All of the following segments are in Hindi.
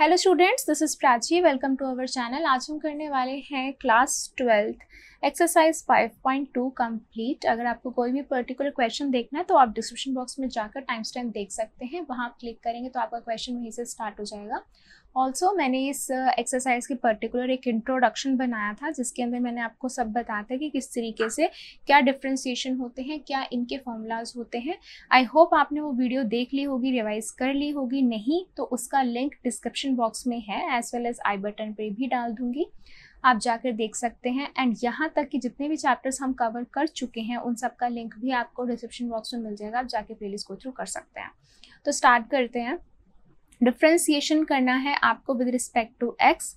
Hello students this is Prachi welcome to our channel आज हम करने वाले हैं क्लास ट्वेल्थ एक्सरसाइज 5.2 कंप्लीट अगर आपको कोई भी पर्टिकुलर क्वेश्चन देखना है तो आप डिस्क्रिप्शन बॉक्स में जाकर टाइम स्टैम्प देख सकते हैं वहाँ क्लिक करेंगे तो आपका क्वेश्चन वहीं से स्टार्ट हो जाएगा ऑल्सो मैंने इस एक्सरसाइज की पर्टिकुलर एक इंट्रोडक्शन बनाया था जिसके अंदर मैंने आपको सब बताया था कि किस तरीके से क्या डिफ्रेंसीशन होते हैं क्या इनके फॉर्मूलाज होते हैं आई होप आपने वो वीडियो देख ली होगी रिवाइज कर ली होगी नहीं तो उसका लिंक डिस्क्रिप्शन बॉक्स में है as well as I button पर भी डाल दूंगी आप जाकर देख सकते हैं एंड यहाँ तक कि जितने भी चैप्टर्स हम कवर कर चुके हैं उन सब का लिंक भी आपको डिस्क्रिप्शन बॉक्स में मिल जाएगा आप जाके प्लेलिस्ट को थ्रू कर सकते हैं तो स्टार्ट करते हैं डिफ्रेंसिएशन करना है आपको with respect to x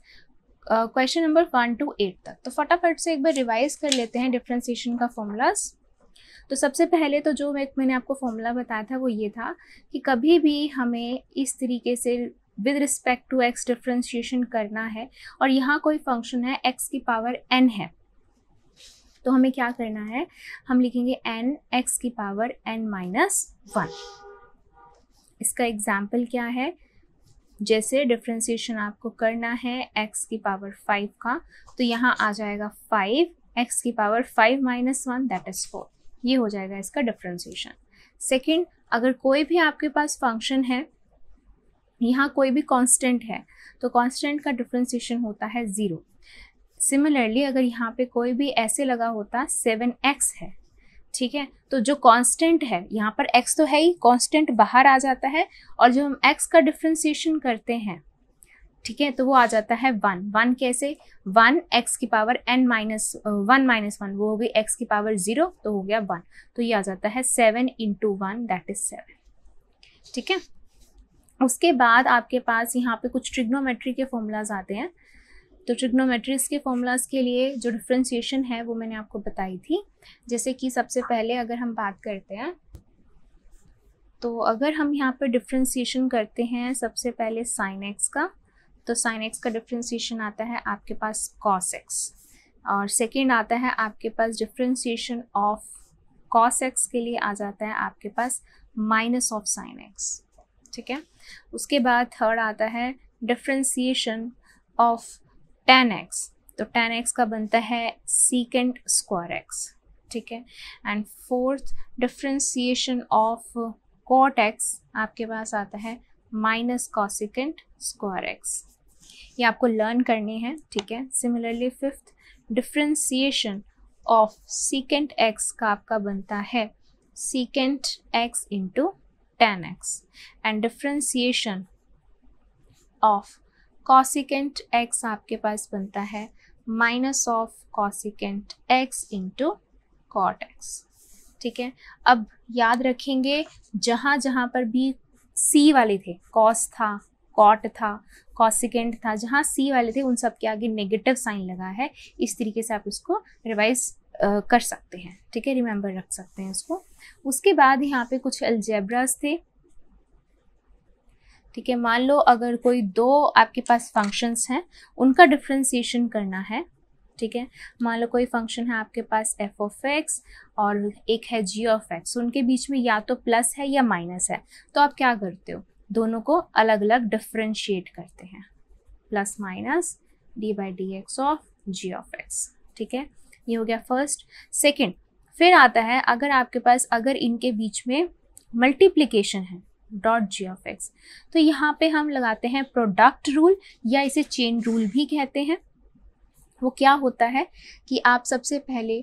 question number one two eight तक तो फटाफट से एक बार रिवाइज कर लेते हैं डिफ्रेंसिएशन का फॉर्मूलाज तो सबसे पहले तो जो एक मैंने आपको फॉर्मूला बताया था वो ये था कि कभी भी हमें इस तरीके से with respect to x differentiation करना है और यहाँ कोई फंक्शन है एक्स की पावर एन है तो हमें क्या करना है हम लिखेंगे एन एक्स की पावर एन माइनस वन इसका एग्जाम्पल क्या है जैसे डिफ्रेंसीशन आपको करना है एक्स की पावर फाइव का तो यहाँ आ जाएगा फाइव एक्स की power five minus one that is four ये हो जाएगा इसका डिफ्रेंसीशन सेकेंड अगर कोई भी आपके पास फंक्शन है यहाँ कोई भी कांस्टेंट है तो कांस्टेंट का डिफ्रेंसीशन होता है ज़ीरो सिमिलरली अगर यहाँ पे कोई भी ऐसे लगा होता सेवन एक्स है ठीक है तो जो कांस्टेंट है यहाँ पर एक्स तो है ही कांस्टेंट बाहर आ जाता है और जो हम एक्स का डिफ्रेंसिएशन करते हैं ठीक है तो वो आ जाता है वन वन कैसे वन एक्स की power n minus one minus one वो हो गई एक्स की पावर जीरो तो हो गया वन तो ये आ जाता है seven into one that is seven ठीक है उसके बाद आपके पास यहाँ पे कुछ ट्रिग्नोमेट्री के फॉर्मूलाज आते हैं तो ट्रिग्नोमेट्रीज के फॉर्मूलाज के लिए जो डिफ्रेंसीशन है वो मैंने आपको बताई थी जैसे कि सबसे पहले अगर हम बात करते हैं तो अगर हम यहाँ पर डिफ्रेंसीशन करते हैं सबसे पहले साइन एक्स का तो साइन एक्स का डिफ्रेंसीशन आता है आपके पास कॉस एक्स और सेकेंड आता है आपके पास डिफ्रेंसीशन ऑफ कॉस एक्स के लिए आ जाता है आपके पास माइनस ऑफ साइन एक्स ठीक है उसके बाद थर्ड आता है डिफ्रेंसीशन ऑफ टेन एक्स तो टेन एक्स का बनता है सीकेंड स्क्वायर एक्स ठीक है and fourth differentiation of cot x आपके पास आता है माइनस कॉसिकेंट स्क्वायर एक्स ये आपको लर्न करनी है ठीक है similarly fifth differentiation of secant x का आपका बनता है secant x into tan x and differentiation of cosecant x आपके पास बनता है minus of cosecant x into cot x ठीक है अब याद रखेंगे जहाँ जहाँ पर भी सी वाले थे कॉस था कॉट था कॉसिकेंट था जहाँ सी वाले थे उन सब के आगे नेगेटिव साइन लगा है इस तरीके से आप उसको रिवाइज कर सकते हैं ठीक है रिमेंबर रख सकते हैं उसको उसके बाद यहाँ पे कुछ अल्जेब्रास थे ठीक है मान लो अगर कोई दो आपके पास फंक्शंस हैं उनका डिफ्रेंसीशन करना है ठीक है मान लो कोई फंक्शन है आपके पास एफ ऑफ एक्स और एक है जी ऑफ एक्स उनके बीच में या तो प्लस है या माइनस है तो आप क्या करते हो दोनों को अलग अलग डिफ्रेंशिएट करते हैं plus minus d by d x of g of x ठीक है ये हो गया फर्स्ट सेकेंड फिर आता है अगर आपके पास अगर इनके बीच में मल्टीप्लीकेशन है डॉट जी ऑफ एक्स तो यहाँ पे हम लगाते हैं प्रोडक्ट रूल या इसे चेन रूल भी कहते हैं वो क्या होता है कि आप सबसे पहले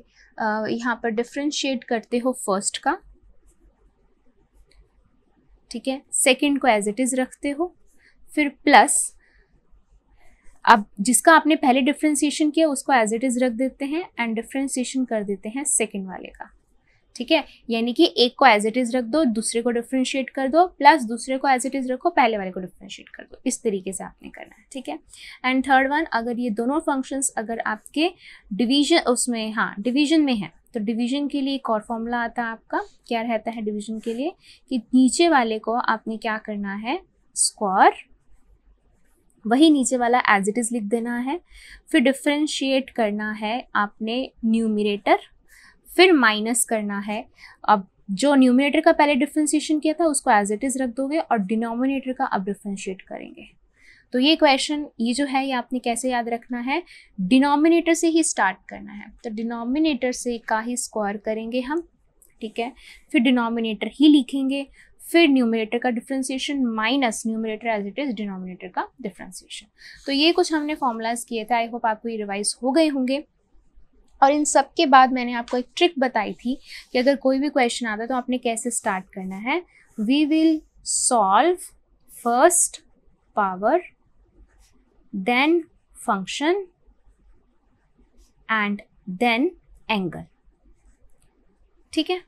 यहाँ पर डिफ्रेंशिएट करते हो फर्स्ट का ठीक है सेकंड को एज इट इज़ रखते हो फिर प्लस अब जिसका आपने पहले डिफ्रेंसीशन किया उसको एज इट इज़ रख देते हैं एंड डिफ्रेंसीशन कर देते हैं सेकंड वाले का ठीक है यानी कि एक को एज इट इज़ रख दो दूसरे को डिफ्रेंशिएट कर दो प्लस दूसरे को एज इट इज़ रखो पहले वाले को डिफ्रेंशिएट कर दो इस तरीके से आपने करना है ठीक है एंड थर्ड वन अगर ये दोनों फंक्शंस अगर आपके डिवीजन उसमें हाँ डिवीजन में है तो डिवीजन के लिए एक और फॉर्मूला आता है आपका क्या रहता है डिवीजन के लिए कि नीचे वाले को आपने क्या करना है स्क्वायर वही नीचे वाला एज इट इज़ लिख देना है फिर डिफ्रेंशिएट करना है आपने न्यूमिरेटर फिर माइनस करना है अब जो न्यूमिनेटर का पहले डिफ्रेंशिएशन किया था उसको एज इट इज़ रख दोगे और डिनोमिनेटर का अब डिफ्रेंशिएट करेंगे तो ये क्वेश्चन ये जो है ये आपने कैसे याद रखना है डिनोमिनेटर से ही स्टार्ट करना है तो डिनोमिनेटर से का ही स्क्वायर करेंगे हम ठीक है फिर डिनोमिनेटर ही लिखेंगे फिर न्यूमिनेटर का differentiation minus numerator as it is denominator का डिफ्रेंसिएशन तो ये कुछ हमने फॉर्मूलाज किए थे आई होप आपको ये रिवाइज हो गए होंगे और इन सब के बाद मैंने आपको एक ट्रिक बताई थी कि अगर कोई भी क्वेश्चन आता है तो आपने कैसे स्टार्ट करना है we will solve first power then function and then angle ठीक है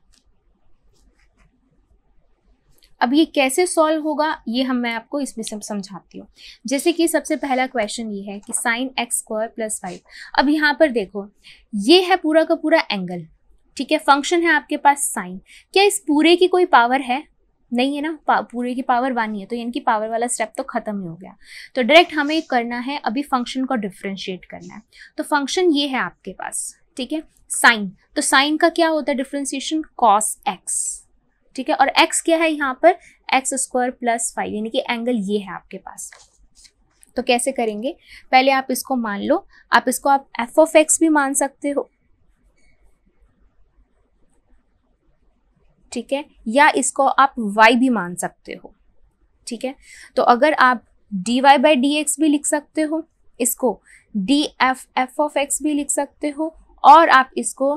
अब ये कैसे सॉल्व होगा ये हम मैं आपको इसमें समझाती हूँ जैसे कि सबसे पहला क्वेश्चन ये है कि sine x square plus five अब यहाँ पर देखो ये है पूरा का पूरा एंगल ठीक है फंक्शन है आपके पास साइन क्या इस पूरे की कोई पावर है नहीं है ना पूरे की पावर वन ही है तो यानी कि पावर वाला स्टेप तो खत्म ही हो गया तो डायरेक्ट हमें करना है अभी फंक्शन को डिफ्रेंशिएट करना है तो फंक्शन ये है आपके पास ठीक है साइन तो साइन का क्या होता है डिफ्रेंशिएशन कॉस एक्स ठीक है और एक्स क्या है यहाँ पर एक्स स्क्वायर प्लस फाइव यानी कि एंगल ये है आपके पास तो कैसे करेंगे पहले आप इसको मान लो आप इसको आप एफ ऑफ एक्स भी मान सकते हो ठीक है या इसको आप वाई भी मान सकते हो ठीक है तो अगर आप d y by d x भी लिख सकते हो इसको d f f of x भी लिख सकते हो और आप इसको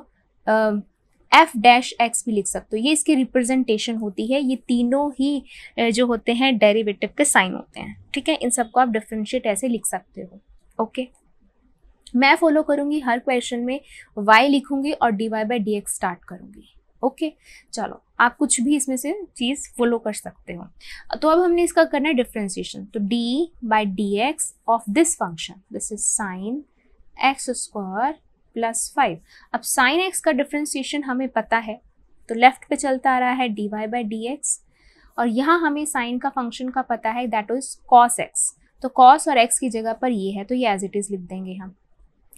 एफ डैश एक्स भी लिख सकते हो ये इसकी रिप्रेजेंटेशन होती है ये तीनों ही जो होते हैं डेरिवेटिव के साइन होते हैं ठीक है इन सबको आप डिफ्रेंशिएट ऐसे लिख सकते हो ओके मैं फॉलो करूँगी हर क्वेश्चन में वाई लिखूंगी और d y by d x start करूँगी ओके चलो आप कुछ भी इसमें से चीज़ फॉलो कर सकते हो तो अब हमने इसका करना है डिफ्रेंसिएशन तो d by d x of this function this is sine x square plus five अब साइन एक्स का डिफ्रेंसीशन हमें पता है तो लेफ्ट पे चलता आ रहा है d y by d x और यहाँ हमें साइन का फंक्शन का पता है दैट इज कॉस एक्स तो कॉस और एक्स की जगह पर ये है तो ये एज इट इज़ लिख देंगे हम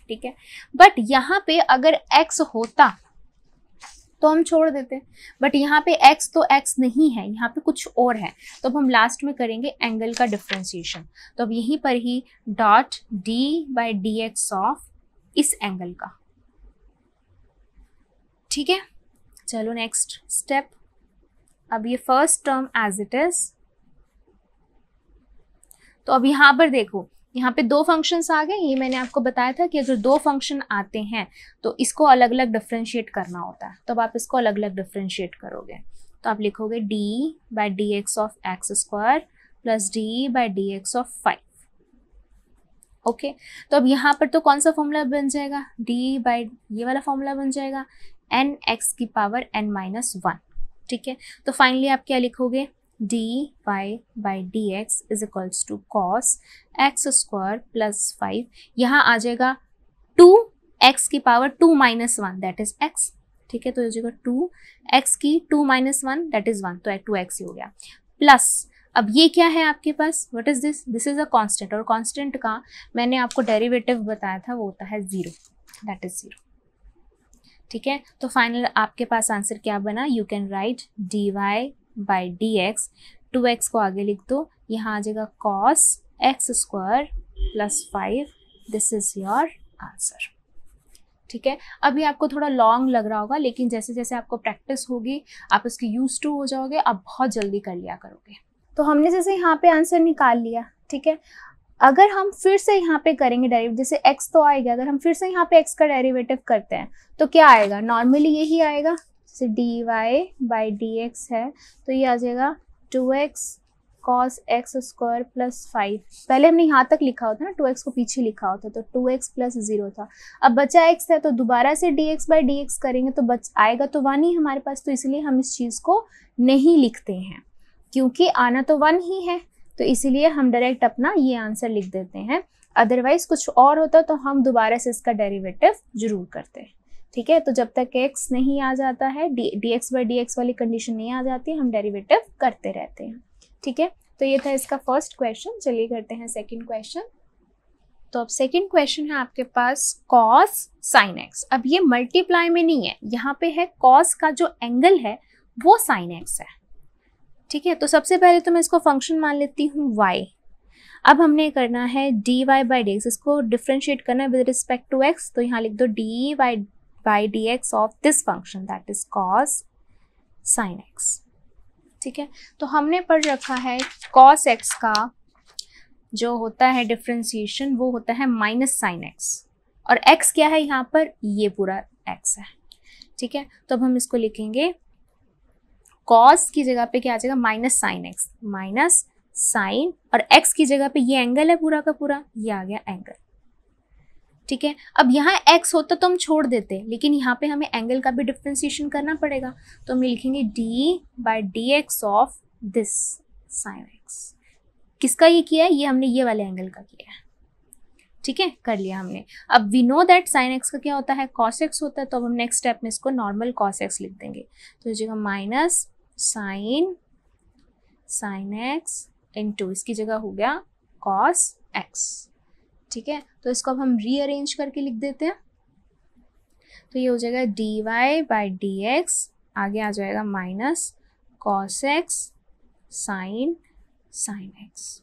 ठीक है बट यहाँ पे अगर एक्स होता तो हम छोड़ देते बट यहाँ पे x तो x नहीं है यहाँ पे कुछ और है तो अब हम लास्ट में करेंगे एंगल का डिफ्रेंसीशन तो अब यहीं पर ही dot d by d x of इस एंगल का ठीक है चलो नेक्स्ट स्टेप अब ये first term as it is तो अब यहां पर देखो यहाँ पे दो फंक्शंस आ गए ये मैंने आपको बताया था कि अगर दो फंक्शन आते हैं तो इसको अलग अलग डिफ्रेंशिएट करना होता है तो अब आप इसको अलग अलग डिफ्रेंशिएट करोगे तो आप लिखोगे d by d x of x square plus d by d x of five okay तो अब यहाँ पर तो कौन सा फॉर्मूला बन जाएगा डी बाई ये वाला फॉर्मूला बन जाएगा एन एक्स की पावर एन माइनस वन ठीक है तो फाइनली आप क्या लिखोगे d y by d x is equals to cos x square plus five यहाँ आ जाएगा टू एक्स की power two minus one that is x ठीक है तो हो जाएगा टू एक्स की two minus one that is one तो टू एक्स ही हो गया प्लस अब ये क्या है आपके पास what is this this is a constant और कांस्टेंट का मैंने आपको डेरिवेटिव बताया था वो होता है ज़ीरो दैट इज़ ज़ीरो ठीक है तो फाइनल आपके पास आंसर क्या बना you can write d y by d x two x को आगे लिख दो यहाँ आ जाएगा cos x square plus five this is your answer ठीक है अभी आपको थोड़ा लॉन्ग लग रहा होगा लेकिन जैसे जैसे आपको प्रैक्टिस होगी आप इसकी यूज टू हो जाओगे आप बहुत जल्दी कर लिया करोगे तो हमने जैसे यहाँ पे आंसर निकाल लिया ठीक है अगर हम फिर से यहाँ पे करेंगे डेरिवेटिव जैसे x तो आएगा अगर हम फिर से यहाँ पे x का डेरिवेटिव करते हैं तो क्या आएगा नॉर्मली यही आएगा जैसे d y by d x है तो ये आ जाएगा two x cos x square plus five पहले हमने यहाँ तक लिखा होता ना टू एक्स को पीछे लिखा होता तो टू एक्स प्लस जीरो था अब बचा एक्स है तो दोबारा से d x by d x करेंगे तो बच आएगा तो वन ही हमारे पास तो इसलिए हम इस चीज़ को नहीं लिखते हैं क्योंकि आना तो वन ही है तो इसीलिए हम डायरेक्ट अपना ये आंसर लिख देते हैं अदरवाइज कुछ और होता तो हम दोबारा से इसका डेरिवेटिव जरूर करते हैं ठीक है तो जब तक एक्स नहीं आ जाता है d x by d x वाली कंडीशन नहीं आ जाती हम डेरिवेटिव करते रहते हैं ठीक है तो ये था इसका फर्स्ट क्वेश्चन चलिए करते हैं सेकंड क्वेश्चन तो अब सेकंड क्वेश्चन है आपके पास कॉस साइन एक्स अब ये मल्टीप्लाई में नहीं है यहाँ पे है कॉस का जो एंगल है वो साइन एक्स है ठीक है तो सबसे पहले तो मैं इसको फंक्शन मान लेती हूँ वाई अब हमने करना है d y by d x इसको डिफ्रेंशिएट करना है विद रिस्पेक्ट टू एक्स तो यहाँ लिख दो d y by d x of this function that is cos sine x ठीक है तो हमने पढ़ रखा है कॉस एक्स का जो होता है डिफ्रेंशिएशन वो होता है माइनस साइन एक्स और एक्स क्या है यहाँ पर ये पूरा एक्स है ठीक है तो अब हम इसको लिखेंगे कॉस की जगह पे क्या आ जाएगा minus sine x minus sine और एक्स की जगह पे ये एंगल है पूरा का पूरा ये आ गया एंगल ठीक है अब यहाँ एक्स होता तो हम छोड़ देते लेकिन यहाँ पे हमें एंगल का भी डिफ्रेंसिएशन करना पड़ेगा तो हम लिखेंगे d by d x of this sine x किसका ये किया है ये हमने ये वाले एंगल का किया है ठीक है कर लिया हमने अब we know that sine x का क्या होता है कॉस एक्स होता है तो अब हम नेक्स्ट स्टेप में इसको नॉर्मल कॉस एक्स लिख देंगे तो जगह minus sine sine x into इसकी जगह हो गया कॉस एक्स ठीक है तो इसको अब हम रीअरेंज करके लिख देते हैं तो ये हो जाएगा d y by d x आगे आ जाएगा minus cos x sine sine x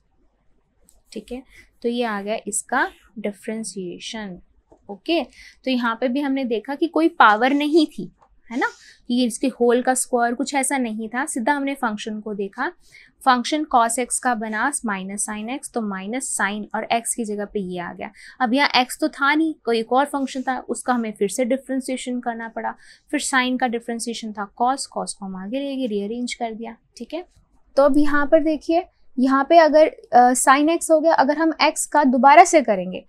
ठीक है तो ये आ गया इसका डिफ्रेंसिएशन ओके तो यहाँ पे भी हमने देखा कि कोई पावर नहीं थी है ना कि इसके होल का स्क्वायर कुछ ऐसा नहीं था सीधा हमने फंक्शन को देखा फंक्शन कॉस एक्स का बना माइनस साइन एक्स तो माइनस साइन और एक्स की जगह पे ये आ गया अब यहाँ एक्स तो था नहीं कोई एक और फंक्शन था उसका हमें फिर से डिफ्रेंसिएशन करना पड़ा फिर साइन का डिफ्रेंसिएशन था कॉस कॉस को हम आगे लेके रीअरेंज कर दिया ठीक है तो अब यहाँ पर देखिए यहाँ पे अगर साइन एक्स हो गया अगर हम एक्स का दोबारा से करेंगे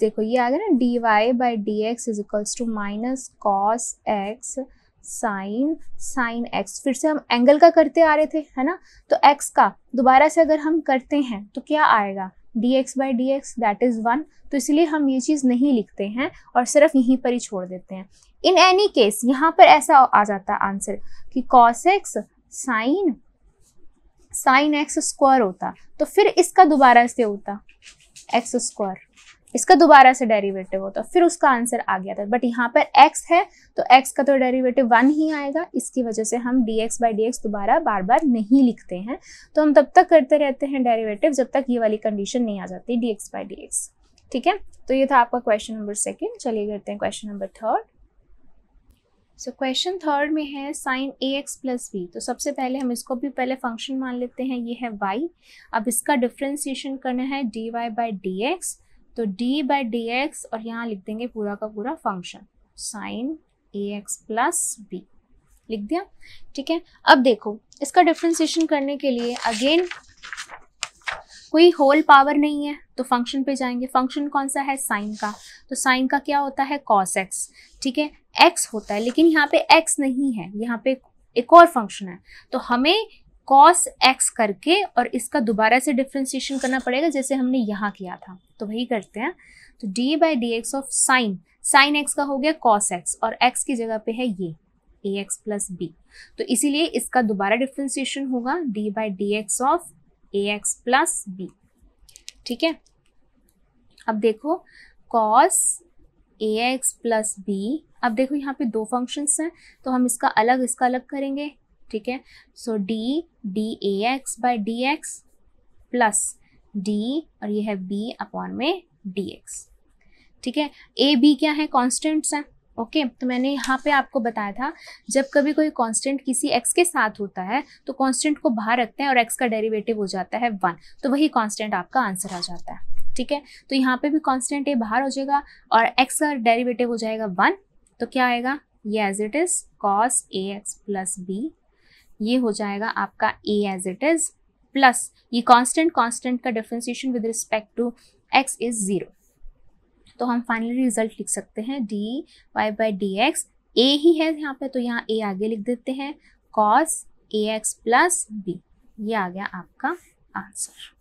देखो ये आ गया ना d y by d x is equals to minus cos x sine sine x फिर से हम एंगल का करते आ रहे थे है ना तो एक्स का दोबारा से अगर हम करते हैं तो क्या आएगा d x by d x that is one तो इसलिए हम ये चीज़ नहीं लिखते हैं और सिर्फ यहीं पर ही छोड़ देते हैं इन एनी केस यहाँ पर ऐसा आ जाता है आंसर कि cos x sine sine x square होता तो फिर इसका दोबारा से होता एक्स स्क्वायर इसका दोबारा से डेरिवेटिव होता फिर उसका आंसर आ गया था बट यहाँ पर x है तो x का तो डेरिवेटिव वन ही आएगा इसकी वजह से हम dx एक्स बाई दोबारा बार बार नहीं लिखते हैं तो हम तब तक करते रहते हैं डेरिवेटिव जब तक ये वाली कंडीशन नहीं आ जाती dx x by d x ठीक है तो ये था आपका क्वेश्चन नंबर सेकेंड चलिए करते हैं question number third so question third में है sine a x plus b तो सबसे पहले हम इसको भी पहले फंक्शन मान लेते हैं ये है वाई अब इसका डिफ्रेंसीशन करना है d y by d x तो डी बाई डी एक्स और यहाँ लिख देंगे पूरा का पूरा function sine a x plus b लिख दिया ठीक है अब देखो इसका डिफ्रेंसिएशन करने के लिए अगेन कोई होल पावर नहीं है तो फंक्शन पे जाएंगे फंक्शन कौन सा है साइन का तो साइन का क्या होता है कॉस एक्स ठीक है एक्स होता है लेकिन यहाँ पे एक्स नहीं है यहाँ पे एक और फंक्शन है तो हमें कॉस एक्स करके और इसका दोबारा से डिफ्रेंसिएशन करना पड़ेगा जैसे हमने यहाँ किया था तो वही करते हैं तो d by d x of sine sine x का हो गया कॉस एक्स और एक्स की जगह पे है ये ए एक्स प्लस बी तो इसीलिए इसका दोबारा डिफ्रेंसिएशन होगा d by d x of a x plus b ठीक है अब देखो cos a x plus b अब देखो यहाँ पे दो फंक्शंस हैं तो हम इसका अलग इसका अलग करेंगे ठीक है so d d a x by d x plus d और ये है बी अपॉन में डी एक्स ठीक है ए बी क्या है कॉन्स्टेंट्स हैं ओके okay, तो मैंने यहाँ पे आपको बताया था जब कभी कोई कांस्टेंट किसी एक्स के साथ होता है तो कांस्टेंट को बाहर रखते हैं और एक्स का डेरिवेटिव हो जाता है वन तो वही कांस्टेंट आपका आंसर आ जाता है ठीक है तो यहाँ पे भी कांस्टेंट ए बाहर हो जाएगा और एक्स का डेरिवेटिव हो जाएगा वन तो क्या आएगा ये as it is cos a x plus b ये हो जाएगा आपका a as it is plus ये कांस्टेंट कांस्टेंट का differentiation with respect to x is zero तो हम फाइनली रिजल्ट लिख सकते हैं d y by d x a ही है यहाँ पे तो यहाँ ए आगे लिख देते हैं cos a x plus b ये आ गया आपका आंसर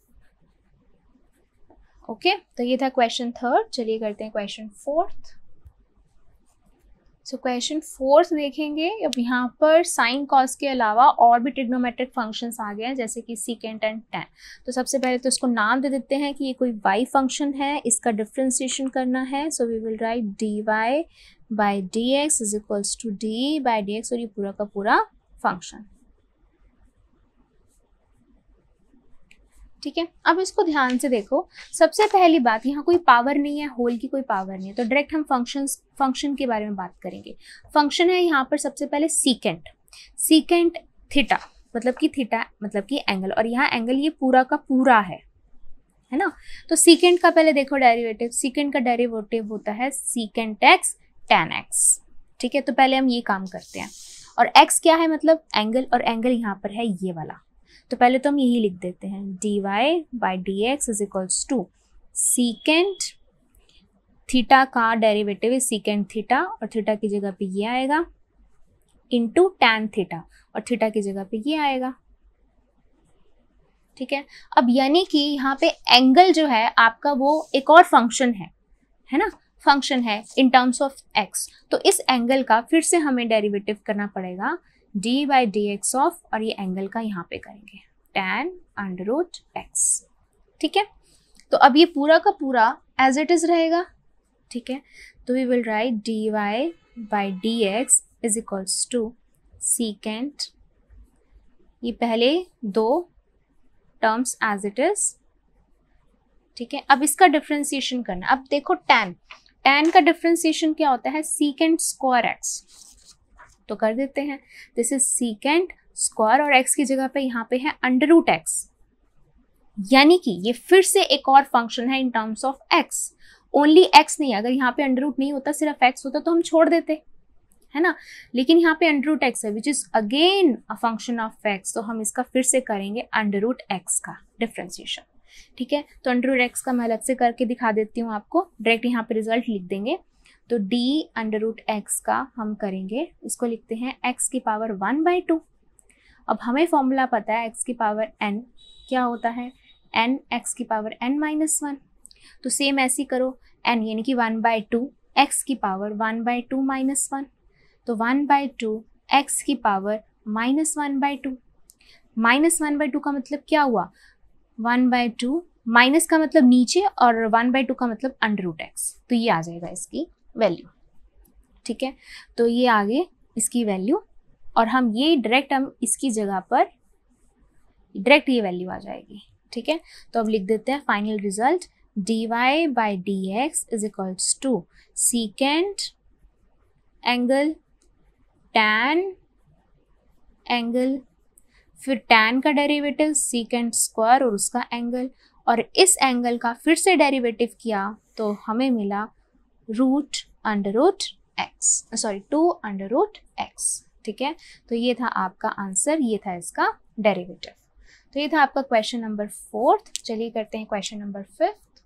ओके okay, तो ये था क्वेश्चन थर्ड चलिए करते हैं question fourth so question fourth देखेंगे अब यहाँ पर साइन कॉस के अलावा और भी ट्रिग्नोमेट्रिक फंक्शंस आ गए हैं जैसे कि सीकेंट एंड टेन तो सबसे पहले तो इसको नाम दे देते हैं कि ये कोई वाई फंक्शन है इसका डिफ्रेंसिएशन करना है so we will write d y by d x is equals to d by d x और ये पूरा का पूरा फंक्शन ठीक है अब इसको ध्यान से देखो सबसे पहली बात यहाँ कोई पावर नहीं है होल की कोई पावर नहीं है तो डायरेक्ट हम फंक्शन फंक्शन के बारे में बात करेंगे फंक्शन है यहाँ पर सबसे पहले सीकेंट सीकेंट थीटा मतलब कि थीटा मतलब कि एंगल और यहाँ एंगल ये पूरा का पूरा है है ना तो सीकेंट का पहले देखो डेरिवेटिव सीकेंट का डेरिवेटिव होता है सीकेंट एक्स टेन एक्स ठीक है तो पहले हम ये काम करते हैं और एक्स क्या है मतलब एंगल और एंगल यहाँ पर है ये वाला तो पहले तो हम यही लिख देते हैं d y by d x is equals to secant theta का डेरिवेटिव इज सीकेंट थीटा और थीटा की जगह पे ये आएगा इंटू टैन थीटा और थीटा की जगह पे ये आएगा ठीक है अब यानी कि यहाँ पे एंगल जो है आपका वो एक और फंक्शन है है ना फंक्शन है इन टर्म्स ऑफ एक्स तो इस एंगल का फिर से हमें डेरिवेटिव करना पड़ेगा d by d x of और ये एंगल का यहाँ पे करेंगे टेन अंडर रूट एक्स ठीक है तो अब ये पूरा का पूरा एज इट इज रहेगा ठीक है तो we will write d y by d x is equals to secant ये पहले दो टर्म्स एज इट इज ठीक है अब इसका डिफ्रेंसिएशन करना अब देखो टेन टेन का डिफ्रेंसिएशन क्या होता है सीकेंट स्क्वायर एक्स तो कर देते हैं दिस इज सीकेंट स्क्वायर और एक्स की जगह पे यहाँ पे है अंडर रूट एक्स यानी कि ये फिर से एक और फंक्शन है in terms of x only x नहीं अगर यहाँ पे अंडर रूट नहीं होता सिर्फ एक्स होता तो हम छोड़ देते है ना लेकिन यहाँ पे अंडर रूट एक्स है which is again a function of x तो हम इसका फिर से करेंगे अंडर रूट एक्स का डिफ्रेंसिएशन ठीक है तो अंडर रूट एक्स का मैं अलग से करके दिखा देती हूँ आपको डायरेक्ट यहाँ पे रिजल्ट लिख देंगे तो d अंडर रूट एक्स का हम करेंगे इसको लिखते हैं x की पावर वन बाई टू अब हमें फॉर्मूला पता है x की पावर n क्या होता है n x की पावर n माइनस वन तो सेम ऐसी करो n यानी कि वन बाई टू एक्स की power one by two minus one तो वन बाई टू एक्स की power minus one by two minus one by two का मतलब क्या हुआ वन बाई टू माइनस का मतलब नीचे और वन बाई टू का मतलब अंडर रूट एक्स तो ये आ जाएगा इसकी वैल्यू ठीक है तो ये आगे इसकी वैल्यू और हम ये डायरेक्ट हम इसकी जगह पर डायरेक्ट ये वैल्यू आ जाएगी ठीक है तो अब लिख देते हैं final result d y by d x is equals to secant angle tan angle फिर टैन का डेरिवेटिव सीकेंड स्क्वायर और उसका एंगल और इस एंगल का फिर से डेरिवेटिव किया तो हमें मिला root under root x sorry two under root x ठीक है तो ये था आपका आंसर ये था इसका डेरिवेटिव तो ये था आपका क्वेश्चन नंबर फोर्थ चलिए करते हैं question number fifth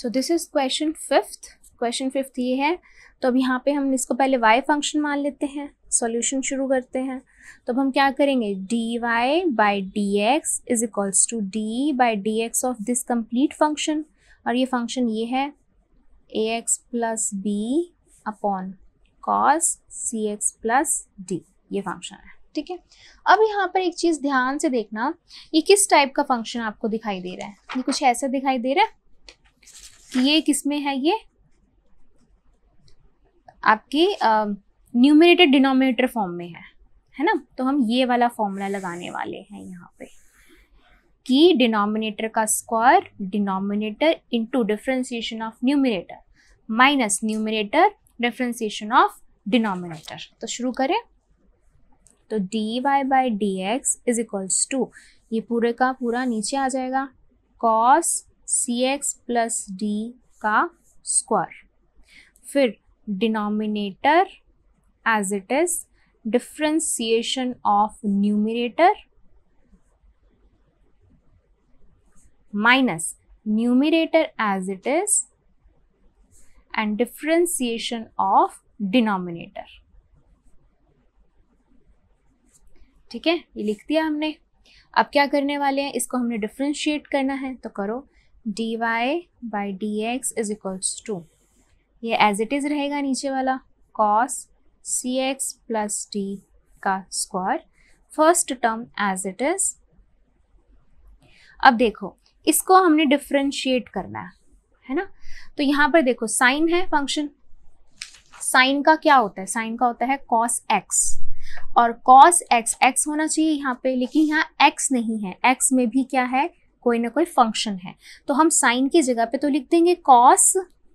so this is question fifth question fifth ये है तो अब यहाँ पे हम इसको पहले y फंक्शन मान लेते हैं सॉल्यूशन शुरू करते हैं तो अब हम क्या करेंगे dy y by d x is equals to d by d x of this complete function और ये फंक्शन ये है a x plus b upon cos c x plus d ये फंक्शन हाँ। है ठीक है अब यहाँ पर एक चीज़ ध्यान से देखना ये किस टाइप का फंक्शन आपको दिखाई दे रहा है ये कुछ ऐसा दिखाई दे रहा है कि ये किस में है ये आपकी न्यूमिनेटर डिनोमिनेटर फॉर्म में है है ना तो हम ये वाला फॉर्मूला लगाने वाले हैं यहाँ पे कि डिनोमिनेटर का square denominator into differentiation of numerator minus numerator differentiation of denominator तो शुरू करें तो d y by d x is equals to ये पूरे का पूरा नीचे आ जाएगा cos c x plus d का स्क्वायर फिर denominator as it is differentiation of numerator minus numerator as it is and differentiation of denominator. ठीक है ये लिख दिया हमने अब क्या करने वाले हैं इसको हमने डिफ्रेंशिएट करना है तो करो dy y by d x is equals to ये एज इट इज़ रहेगा नीचे वाला cos c x plus d का square first term as it is अब देखो इसको हमने डिफ्रेंशिएट करना है है ना तो यहाँ पर देखो साइन है फंक्शन साइन का क्या होता है साइन का होता है कॉस एक्स और कॉस एक्स एक्स होना चाहिए यहाँ पे लेकिन यहाँ एक्स नहीं है एक्स में भी क्या है कोई ना कोई फंक्शन है तो हम साइन की जगह पे तो लिख देंगे कॉस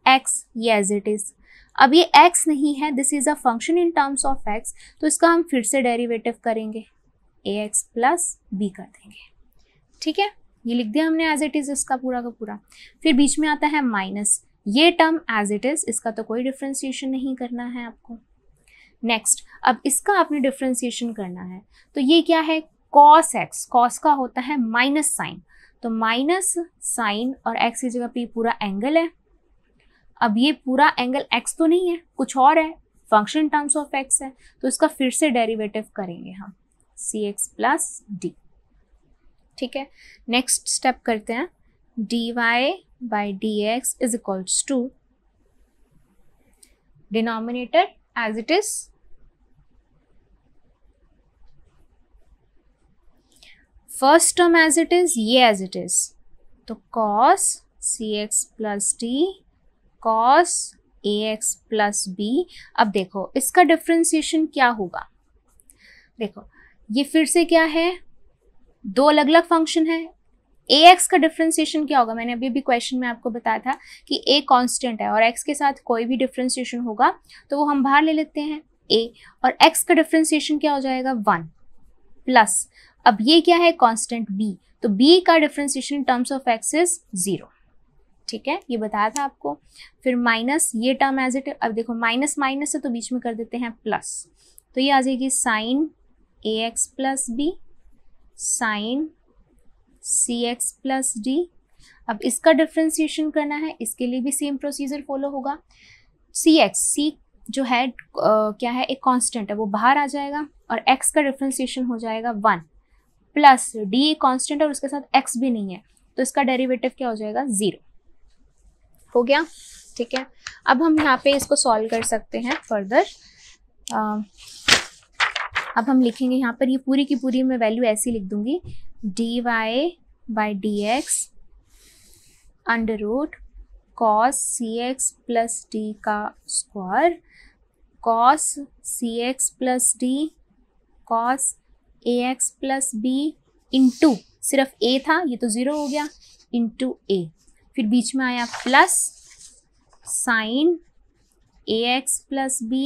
एक्स ये एज इट इज अब ये एक्स नहीं है this is a function in terms of x तो इसका हम फिर से डेरिवेटिव करेंगे ए एक्स प्लस बी कर देंगे ठीक है ये लिख दिया हमने एज इट इज़ इसका पूरा का पूरा फिर बीच में आता है माइनस ये टर्म एज इट इज़ इसका तो कोई डिफ्रेंसिएशन नहीं करना है आपको नेक्स्ट अब इसका आपने डिफ्रेंसिएशन करना है तो ये क्या है कॉस एक्स कॉस का होता है माइनस साइन तो माइनस साइन और एक्स की जगह पे पूरा एंगल है अब ये पूरा एंगल एक्स तो नहीं है कुछ और है फंक्शन टर्म्स ऑफ एक्स है तो इसका फिर से डेरिवेटिव करेंगे हम सी एक्स प्लस डी ठीक है नेक्स्ट स्टेप करते हैं d y by d x is equals to denominator as it is first term as it is ये एज इट इज तो cos c x plus d cos a x plus b अब देखो इसका डिफ्रेंसिएशन क्या होगा देखो ये फिर से क्या है दो अलग अलग फंक्शन है ए एक्स का डिफ्रेंसिएशन क्या होगा मैंने अभी भी क्वेश्चन में आपको बताया था कि ए कांस्टेंट है और एक्स के साथ कोई भी डिफ्रेंसिएशन होगा तो वो हम बाहर ले लेते हैं ए और एक्स का डिफ्रेंसिएशन क्या हो जाएगा वन प्लस अब ये क्या है कांस्टेंट बी तो बी का differentiation terms of x is zero ठीक है ये बताया था आपको फिर माइनस ये टर्म एज इट अब देखो माइनस माइनस है तो बीच में कर देते हैं प्लस तो ये आ जाएगी sine a x plus b sine c x plus d अब इसका डिफ्रेंसिएशन करना है इसके लिए भी सेम प्रोसीजर फॉलो होगा सी एक्स सी जो है uh, क्या है एक कांस्टेंट है वो बाहर आ जाएगा और एक्स का डिफ्रेंसिएशन हो जाएगा वन प्लस डी कॉन्स्टेंट और उसके साथ एक्स भी नहीं है तो इसका डेरिवेटिव क्या हो जाएगा ज़ीरो हो गया ठीक है अब हम यहाँ पे इसको सॉल्व कर सकते हैं फर्दर अब हम लिखेंगे यहाँ पर ये पूरी की पूरी मैं वैल्यू ऐसी लिख दूंगी d y by d x under root cos c x plus d का square cos c x plus d cos a x plus b into सिर्फ ए था ये तो ज़ीरो हो गया इंटू ए फिर बीच में आया plus sine a x plus b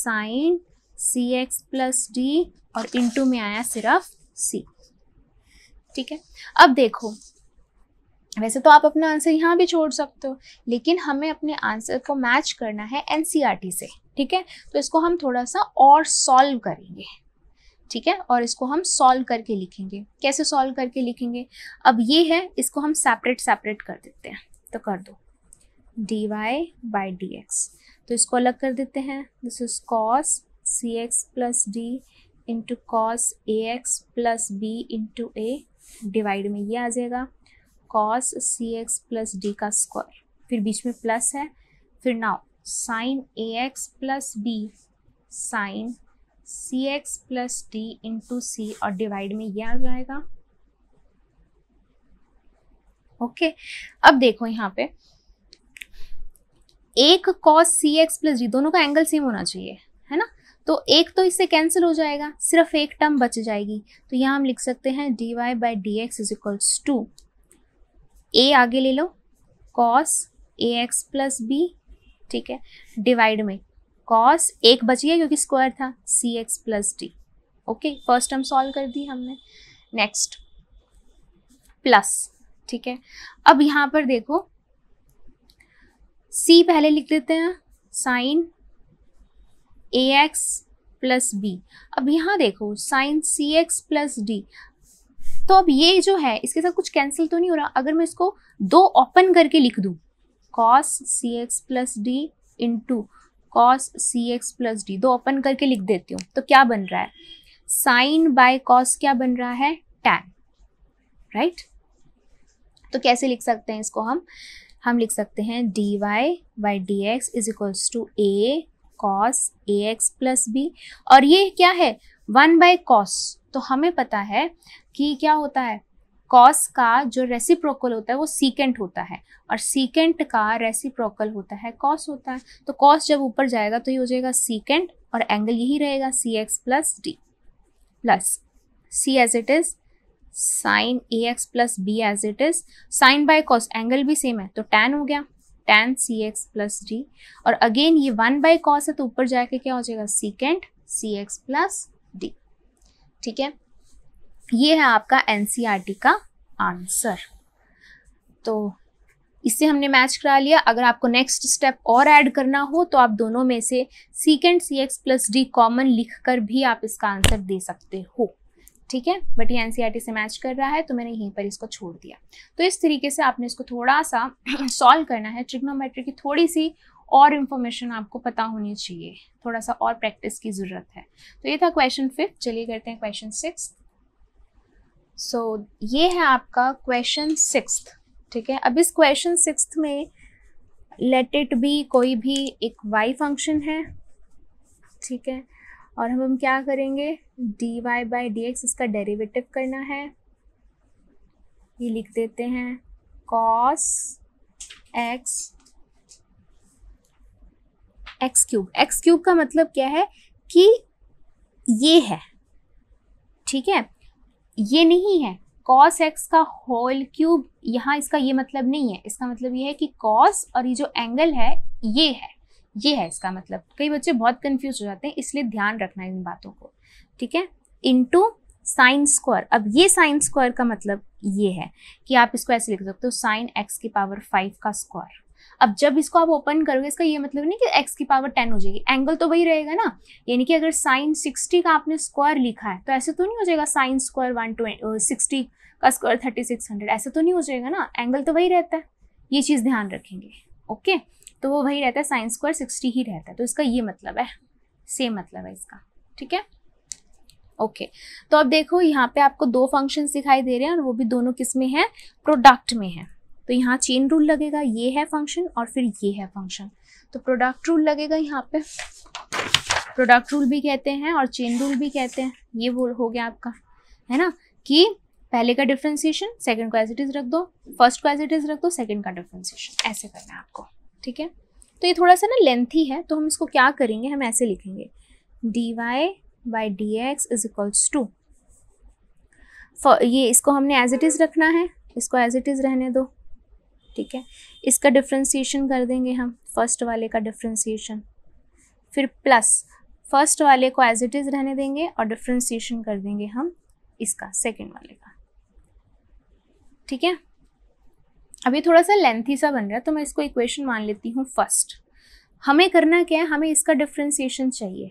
sine c x plus d और इंटू में आया सिर्फ सी ठीक है अब देखो वैसे तो आप अपना आंसर यहाँ भी छोड़ सकते हो लेकिन हमें अपने आंसर को मैच करना है एन e से ठीक है तो इसको हम थोड़ा सा और सॉल्व करेंगे ठीक है और इसको हम सॉल्व करके लिखेंगे कैसे सॉल्व करके लिखेंगे अब ये है इसको हम सेपरेट सेपरेट कर देते हैं तो कर दो d y by d x तो इसको अलग कर देते हैं this is cos c x plus d into cos a x plus b into a divide में ये आ जाएगा cos c x plus d का स्क्वायर फिर बीच में प्लस है फिर now sine a x plus b sine c x plus d into c और डिवाइड में ये आ जाएगा ओके okay. अब देखो यहाँ पे एक cos c x plus d दोनों का एंगल सेम होना चाहिए है ना तो एक तो इससे कैंसिल हो जाएगा सिर्फ एक टर्म बच जाएगी तो यहाँ हम लिख सकते हैं d y by d x is equals to a आगे ले लो cos a x plus b ठीक है डिवाइड में कॉस एक बच गया क्योंकि स्क्वायर था c x plus d okay first term solve कर दी हमने नेक्स्ट प्लस ठीक है अब यहाँ पर देखो सी पहले लिख देते हैं sine a x plus b अब यहाँ देखो sine c x plus d तो अब ये जो है इसके साथ कुछ कैंसिल तो नहीं हो रहा अगर मैं इसको दो ओपन करके लिख दूँ cos c x plus d into cos c x plus d दो ओपन करके लिख देती हूँ तो क्या बन रहा है साइन बाय कॉस क्या बन रहा है टैन राइट right? तो कैसे लिख सकते हैं इसको हम हम लिख सकते हैं d y by d x is equals to a cos a x plus b और ये क्या है वन बाय कॉस तो हमें पता है कि क्या होता है कॉस का जो रेसिप्रोकल होता है वो सीकेंट होता है और सीकेंट का रेसिप्रोकल होता है कॉस होता है तो कॉस जब ऊपर जाएगा तो ये हो जाएगा सीकेंट और एंगल यही रहेगा c x plus d plus c as it is sine a x plus b as it is sine by cos angle भी सेम है तो टेन हो गया tan c x plus d और अगेन ये वन बाई कॉस है तो ऊपर जाके क्या हो जाएगा secant c x plus d ठीक है ये है आपका एन e का आंसर तो इससे हमने मैच करा लिया अगर आपको नेक्स्ट स्टेप और ऐड करना हो तो आप दोनों में से secant c x plus d common लिख कर भी आप इसका आंसर दे सकते हो ठीक है बट ये एनसीईआरटी e से मैच कर रहा है तो मैंने यहीं पर इसको छोड़ दिया तो इस तरीके से आपने इसको थोड़ा सा सॉल्व करना है ट्रिग्नोमेट्री की थोड़ी सी और इन्फॉर्मेशन आपको पता होनी चाहिए थोड़ा सा और प्रैक्टिस की ज़रूरत है तो ये था क्वेश्चन फिफ्थ चलिए करते हैं क्वेश्चन सिक्स सो ये है आपका क्वेश्चन सिक्स ठीक है अब इस क्वेश्चन सिक्स में लेट इट बी कोई भी एक वाई फंक्शन है ठीक है और हम हम क्या करेंगे d y by d x इसका डेरिवेटिव करना है ये लिख देते हैं cos x x cube x cube का मतलब क्या है कि ये है ठीक है ये नहीं है कॉस एक्स का होल क्यूब यहाँ इसका ये मतलब नहीं है इसका मतलब ये है कि कॉस और ये जो एंगल है ये है ये है इसका मतलब कई बच्चे बहुत कंफ्यूज हो जाते हैं इसलिए ध्यान रखना इन बातों को ठीक है इंटू साइन स्क्वायर अब ये साइन स्क्वायर का मतलब ये है कि आप इसको ऐसे लिख सकते हो साइन एक्स की पावर फाइव का स्क्वायर अब जब इसको आप ओपन करोगे इसका ये मतलब नहीं कि x की पावर टेन हो जाएगी एंगल तो वही रहेगा ना यानी कि अगर साइन सिक्सटी का आपने स्क्वायर लिखा है तो ऐसे तो नहीं हो जाएगा sine square one two sixty का स्क्वायर थर्टी सिक्स हंड्रेड ऐसे तो नहीं हो जाएगा ना एंगल तो वही रहता है ये चीज़ ध्यान रखेंगे ओके okay? तो वो वही रहता है साइन स्क्वायर सिक्सटी ही रहता है तो इसका ये मतलब है सेम मतलब है इसका ठीक है ओके तो अब देखो यहाँ पे आपको दो फंक्शन दिखाई दे रहे हैं और वो भी दोनों किस में है प्रोडक्ट में है तो यहाँ चेन रूल लगेगा ये है फंक्शन और फिर ये है फंक्शन तो प्रोडक्ट रूल लगेगा यहाँ पे प्रोडक्ट रूल भी कहते हैं और चेन रूल भी कहते हैं ये वो हो गया आपका है ना कि पहले का डिफ्रेंसिएशन सेकंड को एज इट इज रख दो फर्स्ट को एज इट इज रख दो सेकंड का डिफ्रेंसिएशन ऐसे करना है आपको ठीक है तो ये थोड़ा सा ना लेंथी है तो हम इसको क्या करेंगे हम ऐसे लिखेंगे d y by d x is equals to ये इसको हमने एज इट इज़ रखना है इसको एज इट इज़ रहने दो ठीक है इसका डिफ्रेंसीशन कर देंगे हम फर्स्ट वाले का डिफ्रेंसीशन फिर प्लस फर्स्ट वाले को एज इट इज़ रहने देंगे और डिफ्रेंसीशन कर देंगे हम इसका सेकेंड वाले का ठीक है अब ये थोड़ा सा लेंथी सा बन रहा है तो मैं इसको इक्वेशन मान लेती हूँ फर्स्ट हमें करना क्या है हमें इसका डिफ्रेंसीशन चाहिए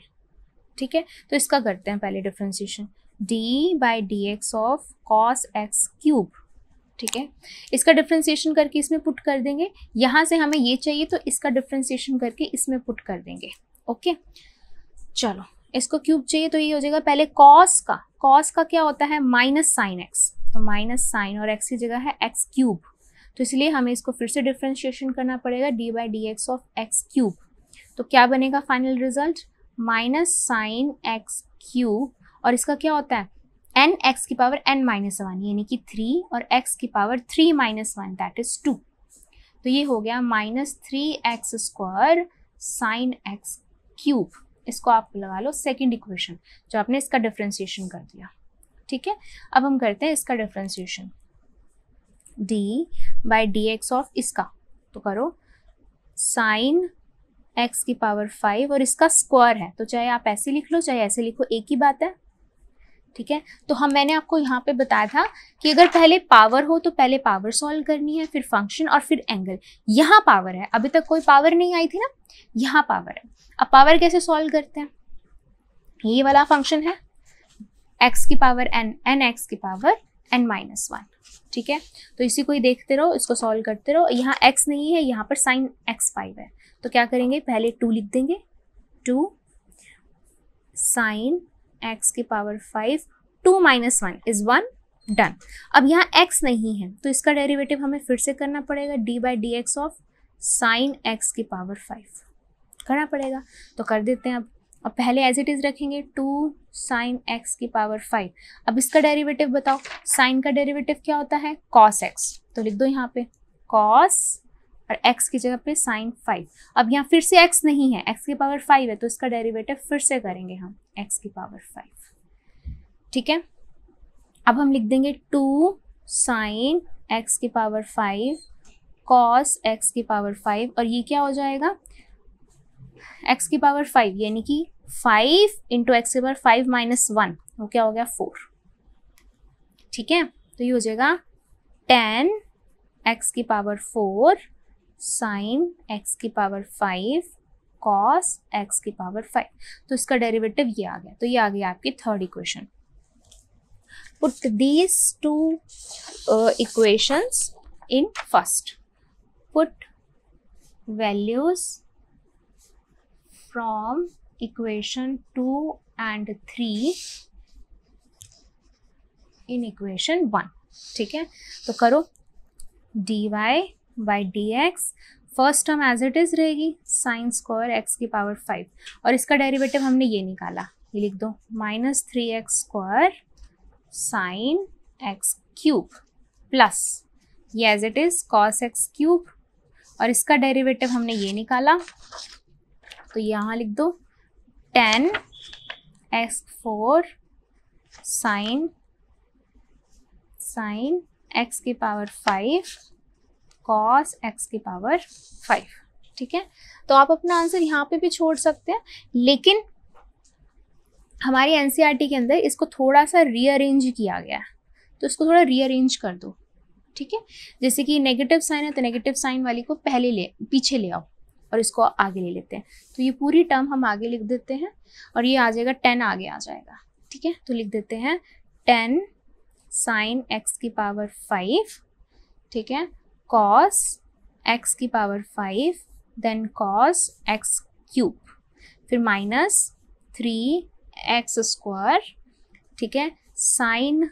ठीक है तो इसका करते हैं पहले differentiation d by d x of cos x cube ठीक है इसका डिफ्रेंसीशन करके इसमें पुट कर देंगे यहाँ से हमें ये चाहिए तो इसका डिफ्रेंसीशन करके इसमें पुट कर देंगे ओके चलो इसको क्यूब चाहिए तो ये हो जाएगा पहले कॉस का कॉस का क्या होता है माइनस साइन एक्स तो माइनस साइन और एक्स की जगह है एक्स क्यूब तो इसलिए हमें इसको फिर से डिफ्रेंशिएशन करना पड़ेगा d by d x of x cube तो क्या बनेगा final result minus sine x cube और इसका क्या होता है एन एक्स की पावर एन माइनस वन यानी कि थ्री और एक्स की power three minus one that is two तो ये हो गया minus three x square sine x cube इसको आप लगा लो सेकेंड इक्वेशन जो आपने इसका डिफ्रेंशिएशन कर दिया ठीक है अब हम करते हैं इसका differentiation d by d x of इसका तो करो साइन एक्स की पावर फाइव और इसका स्क्वायर है तो चाहे आप ऐसे लिख लो चाहे ऐसे लिखो एक ही बात है ठीक है तो हम मैंने आपको यहाँ पे बताया था कि अगर पहले पावर हो तो पहले पावर सॉल्व करनी है फिर फंक्शन और फिर एंगल यहाँ पावर है अभी तक कोई पावर नहीं आई थी ना यहाँ पावर है अब पावर कैसे सॉल्व करते हैं ये वाला फंक्शन है एक्स की पावर एन एन एक्स की पावर एन माइनस वन ठीक है तो इसी को ही देखते रहो इसको सॉल्व करते रहो यहाँ एक्स नहीं है यहाँ पर साइन एक्स फाइव है तो क्या करेंगे पहले टू लिख देंगे टू साइन एक्स की power five two minus one is one done अब यहाँ एक्स नहीं है तो इसका डेरिवेटिव हमें फिर से करना पड़ेगा d by d x of sine x की पावर फाइव करना पड़ेगा तो कर देते हैं अब अब पहले एज इट इज़ रखेंगे टू साइन एक्स की पावर फाइव अब इसका डेरिवेटिव बताओ साइन का डेरिवेटिव क्या होता है कॉस एक्स तो लिख दो यहाँ पे कॉस और एक्स की जगह पे साइन फाइव अब यहाँ फिर से एक्स नहीं है एक्स की पावर फाइव है तो इसका डेरिवेटिव फिर से करेंगे हम एक्स की पावर फाइव ठीक है अब हम लिख देंगे टू साइन एक्स की पावर फाइव कॉस एक्स की पावर फाइव और ये क्या हो जाएगा एक्स की पावर फाइव यानी कि फाइव इंटू एक्स की पावर फाइव माइनस वन वो क्या हो गया फोर ठीक है तो ये हो जाएगा टेन एक्स की पावर फोर साइन एक्स की पावर फाइव कॉस एक्स की पावर फाइव तो इसका डेरिवेटिव ये आ गया तो ये आ गया आपकी third equation put these two equations in first put values from equation 2 and 3 in equation one ठीक है तो करो d y by d x first term as it is रहेगी साइन स्क्वायर एक्स की पावर फाइव और इसका डेरिवेटिव हमने ये निकाला ये लिख दो minus three x square sine x cube plus ये as it is cos x cube और इसका डेरिवेटिव हमने ये निकाला तो यहाँ लिख दो ten x four sine sine x की पावर फाइव कॉस एक्स की पावर फाइव ठीक है तो आप अपना आंसर यहाँ पे भी छोड़ सकते हैं लेकिन हमारी एन e के अंदर इसको थोड़ा सा रीअरेंज किया गया है तो इसको थोड़ा रीअरेंज कर दो ठीक है जैसे कि नेगेटिव साइन है तो नेगेटिव साइन वाली को पहले ले पीछे ले आओ और इसको आगे ले लेते हैं तो ये पूरी टर्म हम आगे लिख देते हैं और ये आ जाएगा टेन आगे आ जाएगा ठीक है तो लिख देते हैं टेन साइन एक्स की पावर फाइव ठीक है कॉस एक्स की power five then cos x cube फिर माइनस थ्री एक्स स्क्वायर ठीक है साइन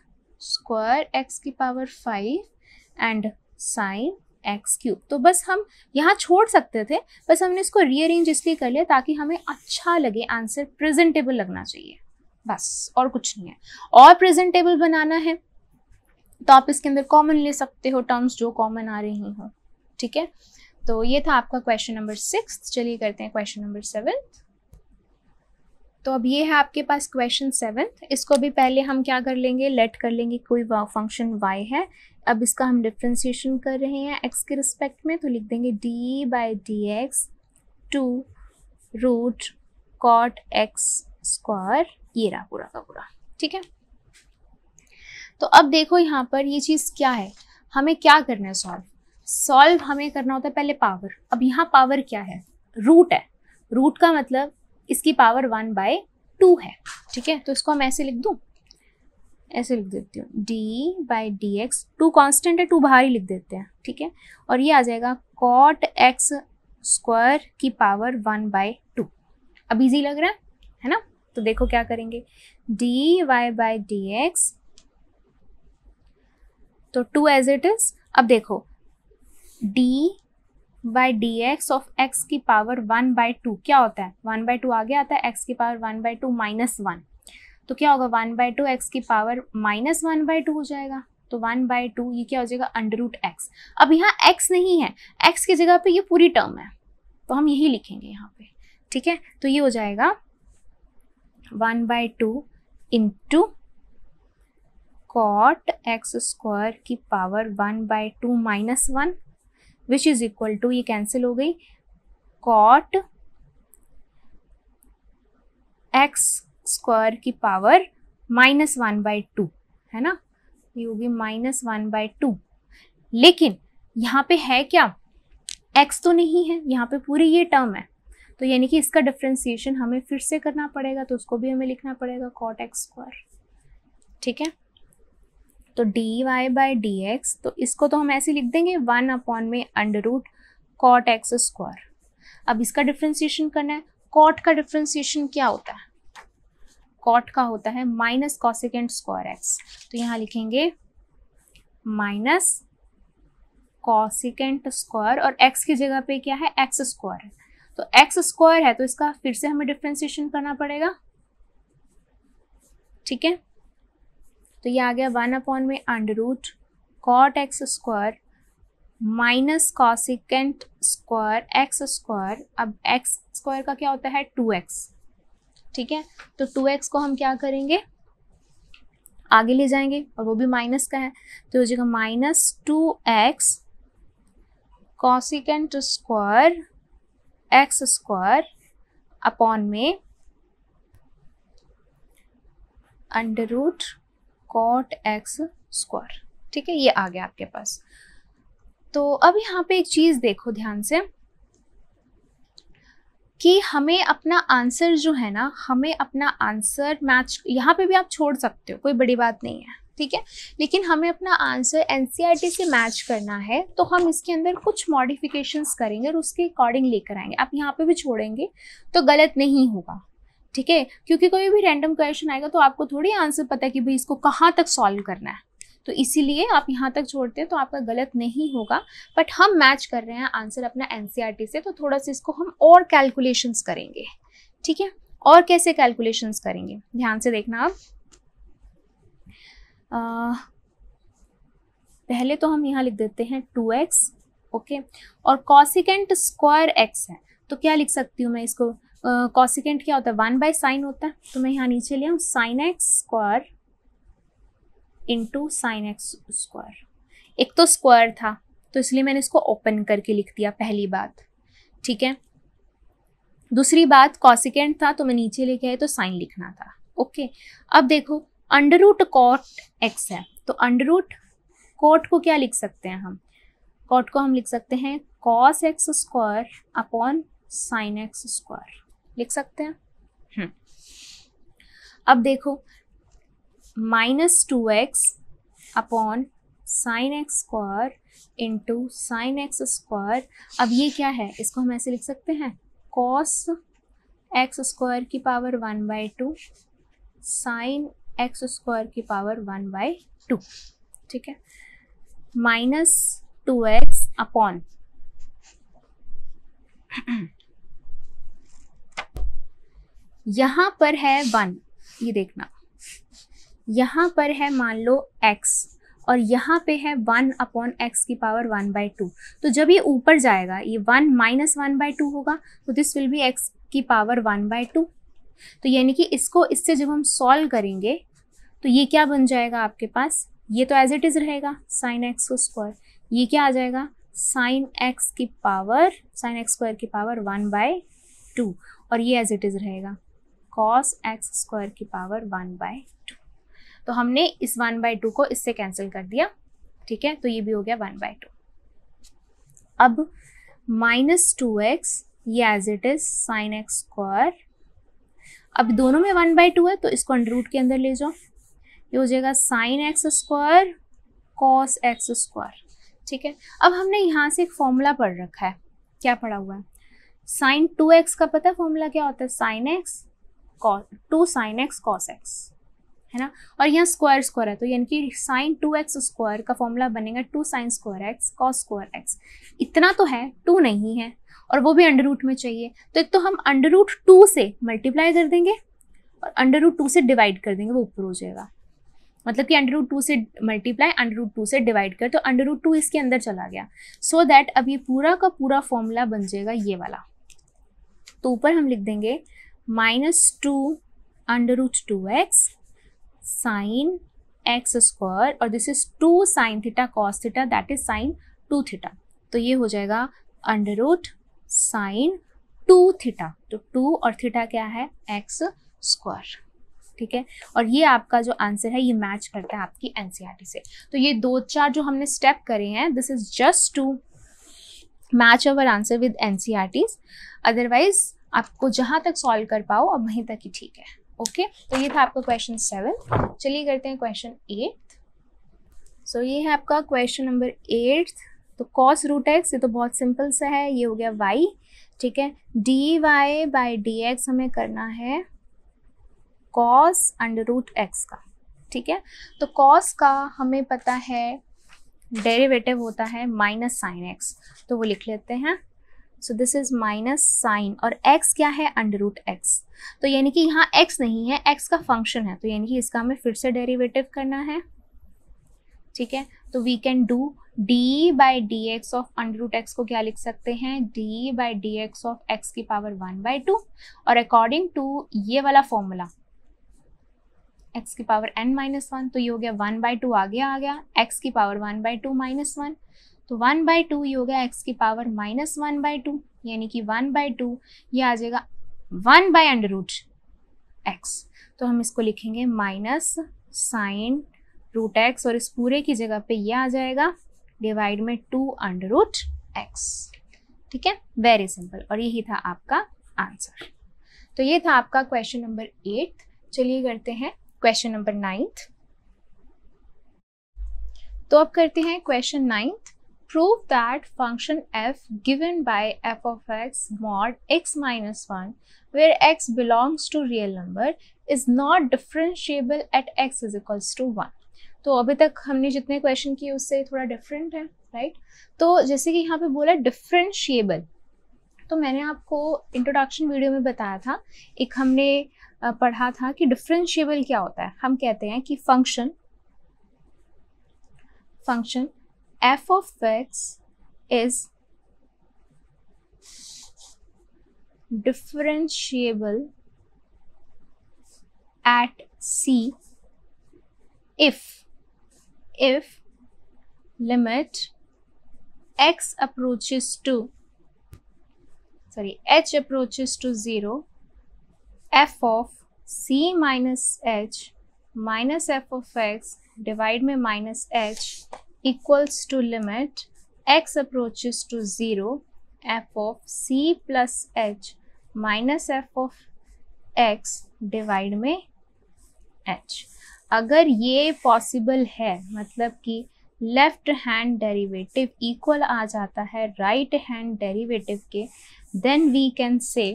स्क्वायर एक्स की power five and sine x cube तो बस हम यहाँ छोड़ सकते थे बस हमने इसको रीअरेंज इसलिए कर लिया ताकि हमें अच्छा लगे आंसर प्रेजेंटेबल लगना चाहिए बस और कुछ नहीं है और प्रेजेंटेबल बनाना है तो आप इसके अंदर कॉमन ले सकते हो टर्म्स जो कॉमन आ रही हो ठीक है तो ये था आपका क्वेश्चन नंबर सिक्स चलिए करते हैं क्वेश्चन नंबर सेवन्थ तो अब ये है आपके पास क्वेश्चन सेवन्थ इसको भी पहले हम क्या कर लेंगे लेट कर लेंगे कोई फंक्शन वाई है अब इसका हम डिफ्रेंसिएशन कर रहे हैं एक्स के रिस्पेक्ट में तो लिख देंगे d by d x two root cot x square ये रहा पूरा का पूरा ठीक है तो अब देखो यहाँ पर ये चीज़ क्या है हमें क्या करना है सॉल्व सॉल्व हमें करना होता है पहले पावर अब यहाँ पावर क्या है रूट है रूट का मतलब इसकी पावर वन बाय टू है ठीक है तो इसको हम ऐसे लिख दूँ ऐसे लिख देती हूँ d by d x two constant है टू बाहर ही लिख देते हैं ठीक है और ये आ जाएगा कॉट एक्स स्क्वायर की पावर वन बाई टू अब इजी लग रहा है है ना तो देखो क्या करेंगे d y by d x तो टू एज इट इज अब देखो d by d x of x की पावर वन बाई टू क्या होता है वन बाई टू आगे आता है एक्स की power one by two minus one तो क्या होगा वन बाई टू एक्स की power minus one by two हो जाएगा तो वन बाई टू ये क्या हो जाएगा अंडर रूट एक्स अब यहाँ एक्स नहीं है एक्स की जगह पे ये पूरी टर्म है तो हम यही लिखेंगे यहाँ पे ठीक है तो ये हो जाएगा one by two into cot x square की power one by two minus one which is equal to ये कैंसिल हो गई कॉट एक्स स्क्वायर की power minus one by two है ना ये होगी माइनस वन बाई टू लेकिन यहाँ पे है क्या एक्स तो नहीं है यहाँ पे पूरी ये टर्म है तो यानी कि इसका डिफ्रेंसिएशन हमें फिर से करना पड़ेगा तो उसको भी हमें लिखना पड़ेगा कॉट एक्स स्क्वायर ठीक है तो d y by d x तो इसको तो हम ऐसे लिख देंगे वन अपॉन में under root cot x square अब इसका डिफ्रेंसीशन करना है कॉट का डिफ्रेंसीशन क्या होता है कॉट का होता है माइनस कॉसिकेंट स्क्वायर एक्स तो यहाँ लिखेंगे माइनस कॉसिकेंट स्क्वायर और एक्स की जगह पे क्या है एक्स स्क्वायर तो एक्स स्क्वायर है तो इसका फिर से हमें डिफ्रेंसिएशन करना पड़ेगा ठीक है तो ये आ गया वन अपॉन में under root cot x square minus cosecant square x square अब एक्स स्क्वायर का क्या होता है टू एक्स ठीक है तो टू एक्स को हम क्या करेंगे आगे ले जाएंगे और वो भी माइनस का है तो हो जाएगा minus two x cosecant square x square upon में under root cot x square ठीक है ये आ गया आपके पास तो अब यहाँ पे एक चीज देखो ध्यान से कि हमें अपना आंसर जो है ना हमें अपना आंसर मैच यहाँ पे भी आप छोड़ सकते हो कोई बड़ी बात नहीं है ठीक है लेकिन हमें अपना आंसर एनसीईआरटी e से मैच करना है तो हम इसके अंदर कुछ मॉडिफिकेशंस करेंगे और उसके अकॉर्डिंग लेकर आएंगे आप यहाँ पे भी छोड़ेंगे तो गलत नहीं होगा ठीक है क्योंकि कोई भी रैंडम क्वेश्चन आएगा तो आपको थोड़ी आंसर पता है कि भाई इसको कहाँ तक सॉल्व करना है तो इसीलिए आप यहाँ तक छोड़ते हैं तो आपका गलत नहीं होगा बट हम मैच कर रहे हैं आंसर अपना एन e से तो थोड़ा सा इसको हम और कैलकुलेशंस करेंगे ठीक है और कैसे कैलकुलेशंस करेंगे ध्यान से देखना आप आ, पहले तो हम यहाँ लिख देते हैं टू एक्स ओके और कॉसिकेंट स्क्वायर एक्स है तो क्या लिख सकती हूँ मैं इसको कॉसिकेंट क्या होता है वन बाय साइन होता है तो मैं यहाँ नीचे ले आऊँ sine x square into sine x square एक तो स्क्वायर था तो इसलिए मैंने इसको ओपन करके लिख दिया पहली बात ठीक है दूसरी बात कॉसिकेंट था तो मैं नीचे लेके आई तो साइन लिखना था ओके अब देखो अंडर रूट कॉट एक्स है तो अंडर रूट कोट को क्या लिख सकते हैं हम कॉट को हम लिख सकते हैं cos x square upon sine x square लिख सकते हैं हम्म। अब देखो minus two x upon sine x square into sine x square अब ये क्या है इसको हम ऐसे लिख सकते हैं कॉस एक्स स्क्वायर की power one by two sine x square की पावर वन बाई टू ठीक है माइनस टू एक्स अपॉन यहाँ पर है वन ये देखना यहाँ पर है मान लो एक्स और यहाँ पे है वन अपॉन एक्स की पावर वन बाई टू तो जब ये ऊपर जाएगा ये one minus one by two होगा तो दिस विल बी एक्स की पावर वन बाई टू तो यानी कि इसको इससे जब हम सॉल्व करेंगे तो ये क्या बन जाएगा आपके पास ये तो एज इट इज़ रहेगा साइन एक्स को स्क्वायर ये क्या आ जाएगा साइन एक्स की पावर साइन एक्स स्क्वायर की पावर वन बाय टू और ये एज इट इज़ रहेगा कॉस एक्स स्क्वायर की पावर वन बाय टू तो हमने इस वन बाय टू को इससे कैंसिल कर दिया ठीक है तो ये भी हो गया वन बाय टू अब माइनस टू एक्स ये as it is sine x square अब दोनों में वन बाई टू है तो इसको अंडर रूट के अंदर ले जाओ ये हो जाएगा sine x square cos x square ठीक है अब हमने यहाँ से एक फॉर्मूला पढ़ रखा है क्या पढ़ा हुआ है साइन टू एक्स का पता फॉर्मूला क्या होता है sine x two sine x cos x है ना और यहाँ स्क्वायर स्क्वायर है तो यानी कि साइन टू एक्स स्क्वायर का फॉर्मूला बनेगा two sine square x cos square x इतना तो है टू नहीं है और वो भी अंडर रूट में चाहिए तो एक तो हम अंडर रूट टू से मल्टीप्लाई कर देंगे और अंडर रूट टू से डिवाइड कर देंगे वो ऊपर हो जाएगा मतलब कि अंडर रूट टू से मल्टीप्लाई अंडर रूट टू से डिवाइड कर तो अंडर रूट टू इसके अंदर चला गया सो so दैट अब ये पूरा का पूरा फॉर्मूला बन जाएगा ये वाला तो ऊपर हम लिख देंगे minus two under root two x sine x square और this is two sine theta cos theta that is sine two theta तो ये हो जाएगा under root sine two theta तो टू और थीटा क्या है एक्स स्क्वायर ठीक है और ये आपका जो आंसर है ये मैच करता है आपकी एनसीईआरटी e से तो ये दो चार जो हमने स्टेप करे हैं this is just to match our answer with NCERT otherwise आपको जहाँ तक सॉल्व कर पाओ अब वहीं तक ही ठीक है ओके तो ये था आपका क्वेश्चन सेवन चलिए करते हैं क्वेश्चन एट सो ये है आपका क्वेश्चन नंबर एट तो कॉस रूट एक्स ये तो बहुत सिंपल सा है ये हो गया वाई ठीक है d y by d x हमें करना है कॉस अंडर रूट एक्स का ठीक है तो कॉस का हमें पता है डेरिवेटिव होता है माइनस साइन एक्स तो वो लिख लेते हैं so this is minus sine और x क्या है अंडर रूट एक्स तो यानी कि यहाँ x नहीं है x का फंक्शन है तो यानी कि इसका हमें फिर से डेरिवेटिव करना है ठीक है तो we can do d by d x of under root x को क्या लिख सकते हैं d by d x of x की पावर वन बाई टू और अकॉर्डिंग टू ये वाला फॉर्मूला एक्स की पावर एन माइनस वन तो ये हो गया वन बाई टू आ गया आ गया एक्स की power one by two minus one तो वन बाई टू ये हो गया एक्स की power minus one by two यानी कि वन बाई टू ये आ जाएगा one by under root x तो हम इसको लिखेंगे माइनस साइन रूट एक्स और इस पूरे की जगह पे ये आ जाएगा डिवाइड में टू अंडर रूट एक्स ठीक है वेरी सिंपल और यही था आपका आंसर तो ये था आपका क्वेश्चन नंबर एट चलिए करते हैं क्वेश्चन नंबर नाइन्थ तो अब करते हैं question ninth prove that function f given by f of x mod x minus 1 where x belongs to real number is not differentiable at x is equals to 1. तो अभी तक हमने जितने क्वेश्चन किए उससे थोड़ा डिफरेंट है राइट तो जैसे कि यहाँ पे बोला डिफरेंशिएबल तो मैंने आपको इंट्रोडक्शन वीडियो में बताया था एक हमने पढ़ा था कि डिफरेंशिएबल क्या होता है हम कहते हैं कि function function f of x is differentiable at c if if limit x approaches to sorry h approaches to 0 f of c minus h minus f of x divide by minus h equals to limit x approaches to zero f of c plus h minus f of x divide में एच अगर ये पॉसिबल है मतलब कि लेफ्ट हैंड डेरिवेटिव इक्वल आ जाता है राइट हैंड डेरिवेटिव के देन वी कैन से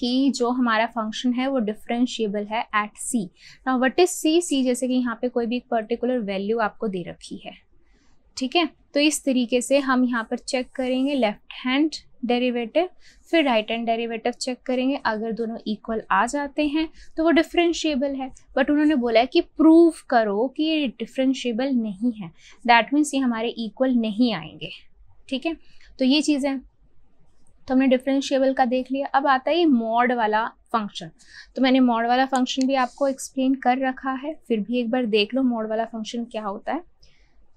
कि जो हमारा फंक्शन है वो डिफ्रेंशिएबल है एट सी ना वट इज़ सी सी जैसे कि यहाँ पे कोई भी एक पर्टिकुलर वैल्यू आपको दे रखी है ठीक है तो इस तरीके से हम यहाँ पर चेक करेंगे लेफ्ट हैंड डेरिवेटिव फिर राइट हैंड डेरिवेटिव चेक करेंगे अगर दोनों इक्वल आ जाते हैं तो वो डिफ्रेंशिएबल है बट उन्होंने बोला है कि प्रूव करो कि ये डिफ्रेंशिएबल नहीं है दैट मीन्स ये हमारे इक्वल नहीं आएंगे ठीक है तो ये चीज़ें तो हमने डिफरेंशिएबल का देख लिया अब आता है मॉड वाला फंक्शन तो मैंने मॉड वाला फंक्शन भी आपको एक्सप्लेन कर रखा है फिर भी एक बार देख लो मॉड वाला फंक्शन क्या होता है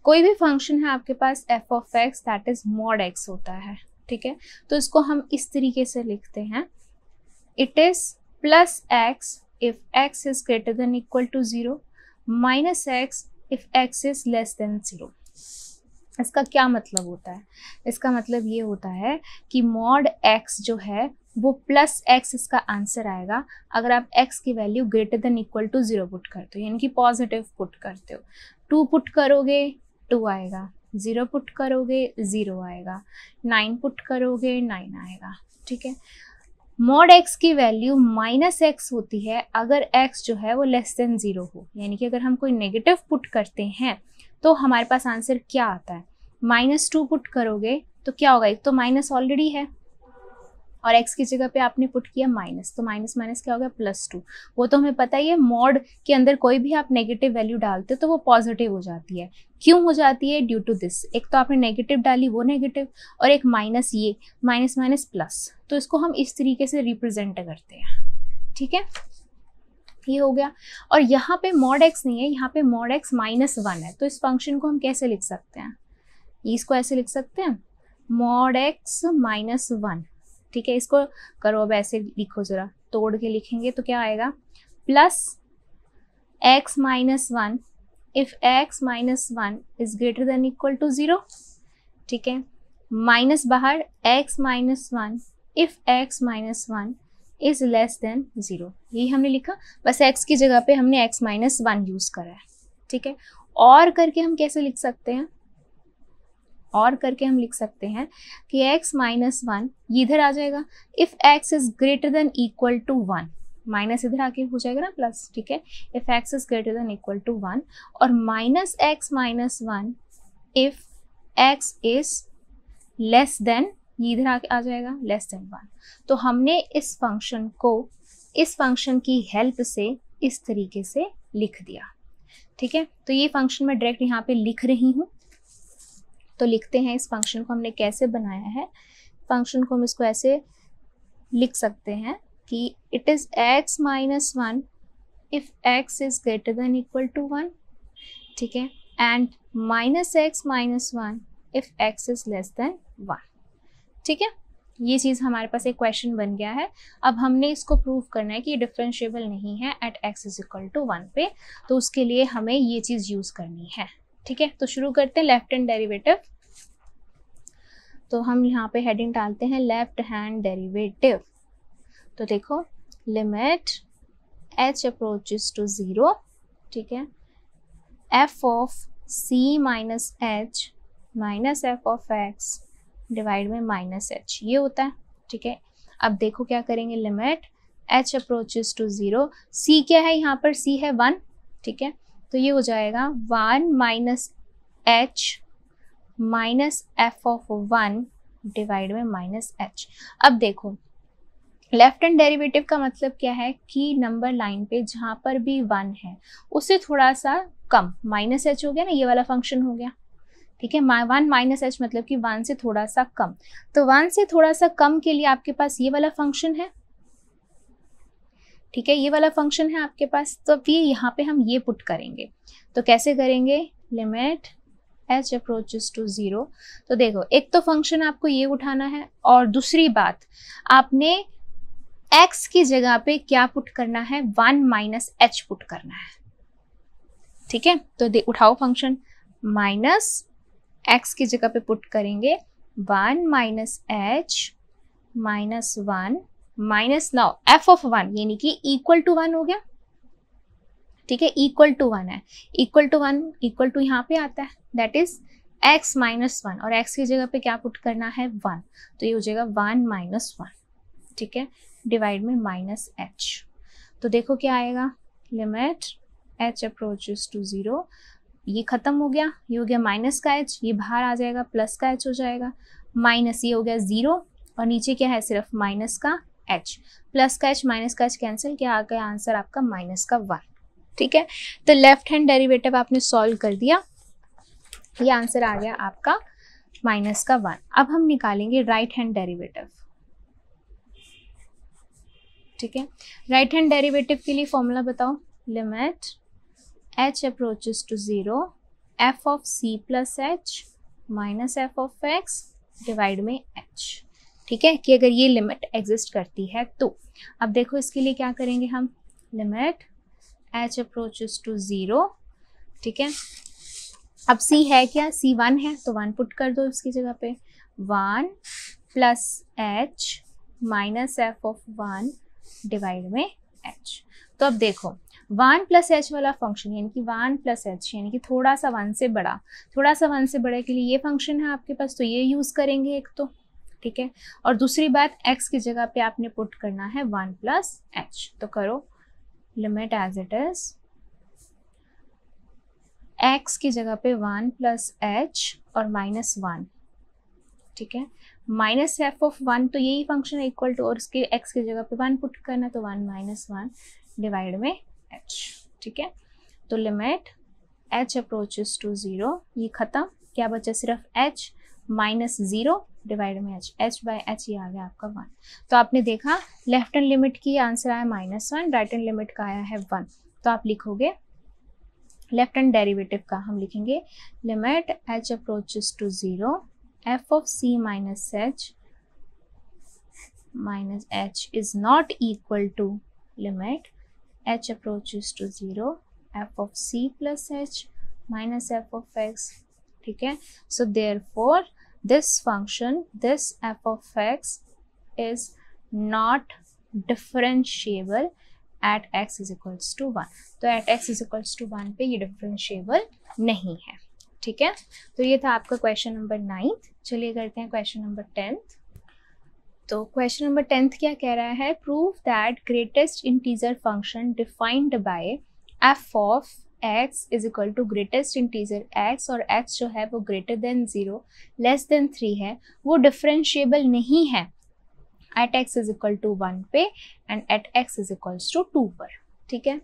कोई भी फंक्शन है आपके पास f of x that is mod x होता है ठीक है तो इसको हम इस तरीके से लिखते हैं it is plus x if x is greater than equal to zero minus x if x is less than zero इसका क्या मतलब होता है इसका मतलब ये होता है कि मॉड एक्स जो है वो प्लस एक्स इसका आंसर आएगा अगर आप एक्स की value greater than equal to zero put करते हो यानी कि पॉजिटिव पुट करते हो टू पुट करोगे टू आएगा ज़ीरो पुट करोगे ज़ीरो आएगा नाइन पुट करोगे नाइन आएगा ठीक है मॉड एक्स की वैल्यू माइनस एक्स होती है अगर एक्स जो है वो लेस देन ज़ीरो हो यानी कि अगर हम कोई नेगेटिव पुट करते हैं तो हमारे पास आंसर क्या आता है माइनस टू पुट करोगे तो क्या होगा एक तो माइनस ऑलरेडी है और x की जगह पे आपने पुट किया माइनस तो माइनस माइनस क्या हो गया प्लस टू वो तो हमें पता ही है मॉड के अंदर कोई भी आप नेगेटिव वैल्यू डालते हो तो वो पॉजिटिव हो जाती है क्यों हो जाती है ड्यू टू दिस एक तो आपने नेगेटिव डाली वो नेगेटिव और एक माइनस ये माइनस माइनस प्लस तो इसको हम इस तरीके से रिप्रेजेंट करते हैं ठीक है ये हो गया और यहाँ पे मॉड एक्स नहीं है यहाँ पे मॉड एक्स माइनस वन है तो इस फंक्शन को हम कैसे लिख सकते हैं इसको e ऐसे लिख सकते हैं मॉड एक्स माइनस वन ठीक है इसको करो अब ऐसे लिखो ज़रा तोड़ के लिखेंगे तो क्या आएगा plus x minus one if x minus one is greater than equal to zero ठीक है माइनस बाहर x minus one if x minus one is less than zero यही हमने लिखा बस एक्स की जगह पे हमने एक्स माइनस वन यूज़ करा है ठीक है और करके हम कैसे लिख सकते हैं और करके हम लिख सकते हैं कि x माइनस वन इधर आ जाएगा if x is greater than equal to one minus इधर आके हो जाएगा ना प्लस ठीक है if x is greater than equal to one और minus x minus one if x is less than ये इधर आके आ जाएगा लेस देन वन तो हमने इस फंक्शन को इस फंक्शन की हेल्प से इस तरीके से लिख दिया ठीक है तो ये फंक्शन मैं डायरेक्ट यहाँ पे लिख रही हूँ तो लिखते हैं इस फंक्शन को हमने कैसे बनाया है फंक्शन को हम इसको ऐसे लिख सकते हैं कि it is x minus one if x is greater than equal to one ठीक है and minus x minus one if x is less than one ठीक है ये चीज़ हमारे पास एक क्वेश्चन बन गया है अब हमने इसको प्रूव करना है कि ये डिफ्रेंशियबल नहीं है at x is equal to one पे तो उसके लिए हमें ये चीज़ यूज़ करनी है ठीक है तो शुरू करते हैं लेफ्ट हैंड डेरिवेटिव तो हम यहाँ पे हेडिंग डालते हैं लेफ्ट हैंड डेरिवेटिव तो देखो limit h approaches to zero ठीक है f of c minus h minus f of x divide में माइनस एच ये होता है ठीक है अब देखो क्या करेंगे limit h approaches to zero c क्या है यहाँ पर सी है वन ठीक है तो ये हो जाएगा one minus h minus f of one divide में माइनस एच अब देखो लेफ्ट हैंड डेरिवेटिव का मतलब क्या है कि नंबर लाइन पे जहां पर भी वन है उससे थोड़ा सा कम माइनस एच हो गया ना ये वाला फंक्शन हो गया ठीक है वन माइनस एच मतलब कि वन से थोड़ा सा कम तो वन से थोड़ा सा कम के लिए आपके पास ये वाला फंक्शन है ठीक है ये वाला फंक्शन है आपके पास तो ये यहाँ पे हम ये पुट करेंगे तो कैसे करेंगे limit h approaches to zero तो देखो एक तो फंक्शन आपको ये उठाना है और दूसरी बात आपने एक्स की जगह पे क्या पुट करना है वन माइनस एच पुट करना है ठीक है तो दे उठाओ फंक्शन माइनस एक्स की जगह पे पुट करेंगे one minus h minus one minus now f of one यानी कि इक्वल टू वन हो गया ठीक है इक्वल टू वन है equal to one equal to यहाँ पे आता है that is x minus one और एक्स की जगह पे क्या पुट करना है वन तो ये हो जाएगा वन माइनस वन ठीक है डिवाइड में माइनस एच तो देखो क्या आएगा limit h approaches to zero ये ख़त्म हो गया ये हो गया माइनस का एच ये बाहर आ जाएगा प्लस का एच हो जाएगा माइनस ये हो गया ज़ीरो और नीचे क्या है सिर्फ माइनस का एच प्लस का एच माइनस का एच कैंसिल क्या आ गया आंसर आपका माइनस का वन ठीक है तो लेफ्ट हैंड डेरिवेटिव आपने सॉल्व कर दिया ये आंसर आ गया आपका माइनस का वन अब हम निकालेंगे राइट हैंड डेरिवेटिव ठीक है राइट हैंड डेरिवेटिव के लिए फॉर्मूला बताओ limit h approaches to zero f of c plus h minus f of x divide में एच ठीक है कि अगर ये लिमिट एग्जिस्ट करती है तो अब देखो इसके लिए क्या करेंगे हम limit h approach to zero ठीक है अब सी है क्या सी वन है तो वन पुट कर दो इसकी जगह पे one plus h minus f of one divide में एच तो अब देखो वन प्लस एच वाला फंक्शन यानी कि वन प्लस एच यानी कि थोड़ा सा वन से बड़ा थोड़ा सा वन से बड़े के लिए ये फंक्शन है आपके पास तो ये यूज़ करेंगे एक तो ठीक है और दूसरी बात एक्स की जगह पे आपने पुट करना है वन प्लस एच तो करो limit as it is x की जगह पे वन प्लस एच और माइनस वन ठीक है माइनस एफ ऑफ वन तो यही फंक्शन है इक्वल टू और उसके एक्स की जगह पे वन पुट करना तो वन माइनस वन डिवाइड में एच ठीक है तो limit h approaches to zero ये ख़त्म क्या बचा सिर्फ एच माइनस जीरो डिवाइड में एच एच बाई एच ये आ गया आपका वन तो आपने देखा लेफ्ट हैंड लिमिट की आंसर आया minus one right hand limit का आया है वन तो आप लिखोगे लेफ्ट हैंड डेरिवेटिव का हम लिखेंगे limit h approaches to zero f of c minus h minus h is not equal to limit h approaches to zero f of c plus h minus f of x ठीक है therefore this function, this f of x is not differentiable at x is equals to one तो at x is equals to one पे ये डिफरेंशिएबल नहीं है ठीक है तो ये था आपका क्वेश्चन नंबर नाइन्थ चलिए करते हैं क्वेश्चन नंबर टेंथ तो क्वेश्चन नंबर टेंथ क्या कह रहा है prove that greatest integer function defined by f of x is equal to greatest integer x और x जो है वो greater than zero less than three है वो डिफ्रेंशिएबल नहीं है at x is equal to one पे and at x is equals to two पर ठीक है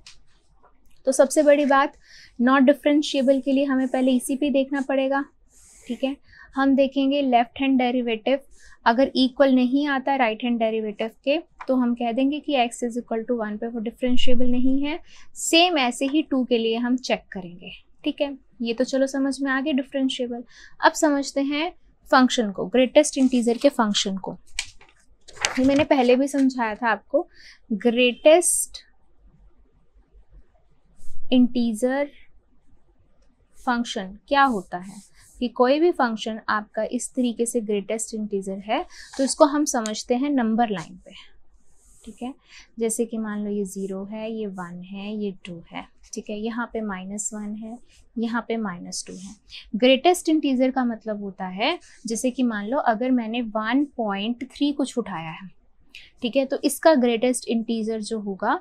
तो सबसे बड़ी बात नॉट डिफ्रेंशिएबल के लिए हमें पहले इसी e पे देखना पड़ेगा ठीक है हम देखेंगे लेफ्ट हैंड डेरिवेटिव अगर इक्वल नहीं आता राइट हैंड डेरिवेटिव के तो हम कह देंगे कि x is equal to one पे वो डिफ्रेंशिएबल नहीं है सेम ऐसे ही टू के लिए हम चेक करेंगे ठीक है ये तो चलो समझ में आ गया डिफ्रेंशिएबल अब समझते हैं फंक्शन को ग्रेटेस्ट इंटीजर के फंक्शन को ये मैंने पहले भी समझाया था आपको ग्रेटेस्ट इंटीजर फंक्शन क्या होता है कि कोई भी फंक्शन आपका इस तरीके से ग्रेटेस्ट इंटीजर है तो इसको हम समझते हैं नंबर लाइन पे ठीक है जैसे कि मान लो ये ज़ीरो है ये वन है ये टू है ठीक है यहाँ पे माइनस वन है यहाँ पे माइनस टू है ग्रेटेस्ट इंटीजर का मतलब होता है जैसे कि मान लो अगर मैंने वन पॉइंट थ्री कुछ उठाया है ठीक है तो इसका ग्रेटेस्ट इंटीजर जो होगा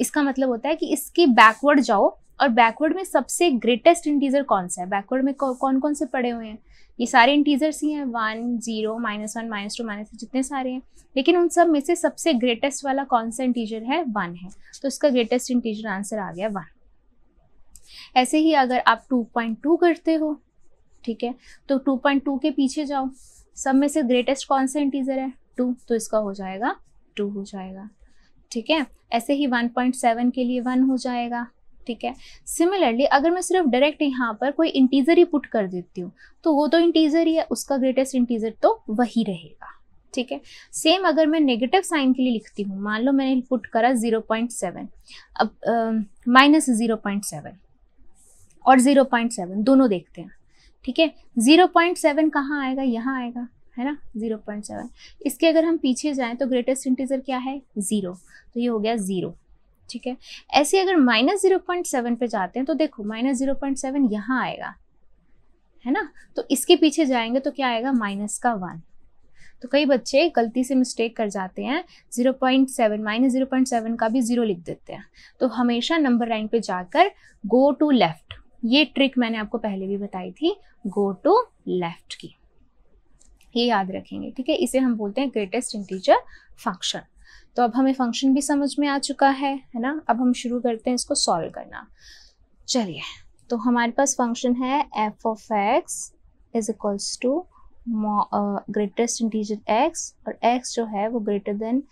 इसका मतलब होता है कि इसके बैकवर्ड जाओ और बैकवर्ड में सबसे ग्रेटेस्ट इंटीजर कौन सा है बैकवर्ड में कौन कौन से पड़े हुए हैं ये सारे इंटीजर्स ही हैं one zero minus one minus two minus जितने सारे हैं लेकिन उन सब में से सबसे ग्रेटेस्ट वाला कौन सा इंटीजर है वन है तो इसका ग्रेटेस्ट इंटीजर आंसर आ गया वन ऐसे ही अगर आप 2.2 करते हो ठीक है तो 2.2 के पीछे जाओ सब में से ग्रेटेस्ट कौन सा इंटीजर है टू तो इसका हो जाएगा टू हो जाएगा ठीक है ऐसे ही 1.7 के लिए वन हो जाएगा ठीक है सिमिलरली अगर मैं सिर्फ डायरेक्ट यहाँ पर कोई इंटीजर ही पुट कर देती हूँ तो वो तो इंटीजर ही है उसका ग्रेटेस्ट इंटीजर तो वही रहेगा ठीक है सेम अगर मैं नेगेटिव साइन के लिए लिखती हूँ मान लो मैंने पुट करा ज़ीरो पॉइंट सेवन अब माइनस ज़ीरो पॉइंट सेवन और ज़ीरो पॉइंट सेवन दोनों देखते हैं ठीक है ज़ीरो पॉइंट सेवन कहाँ आएगा यहाँ आएगा है ना ज़ीरो पॉइंट सेवन इसके अगर हम पीछे जाएं तो ग्रेटेस्ट इंटीजर क्या है ज़ीरो तो ये हो गया ज़ीरो ठीक है ऐसे अगर माइनस जीरो पॉइंट सेवन पर जाते हैं तो देखो माइनस जीरो पॉइंट सेवन यहाँ आएगा है ना तो इसके पीछे जाएंगे तो क्या आएगा माइनस का वन तो कई बच्चे गलती से मिस्टेक कर जाते हैं zero point seven minus zero point seven का भी ज़ीरो लिख देते हैं तो हमेशा नंबर लाइन पे जाकर गो टू लेफ्ट ये ट्रिक मैंने आपको पहले भी बताई थी गो टू लेफ्ट की ये याद रखेंगे ठीक है इसे हम बोलते हैं ग्रेटेस्ट इंटीजर फंक्शन तो अब हमें फंक्शन भी समझ में आ चुका है है ना अब हम शुरू करते हैं इसको सॉल्व करना चलिए तो हमारे पास फंक्शन है f of x is equals to greatest integer x और एक्स जो है वो greater than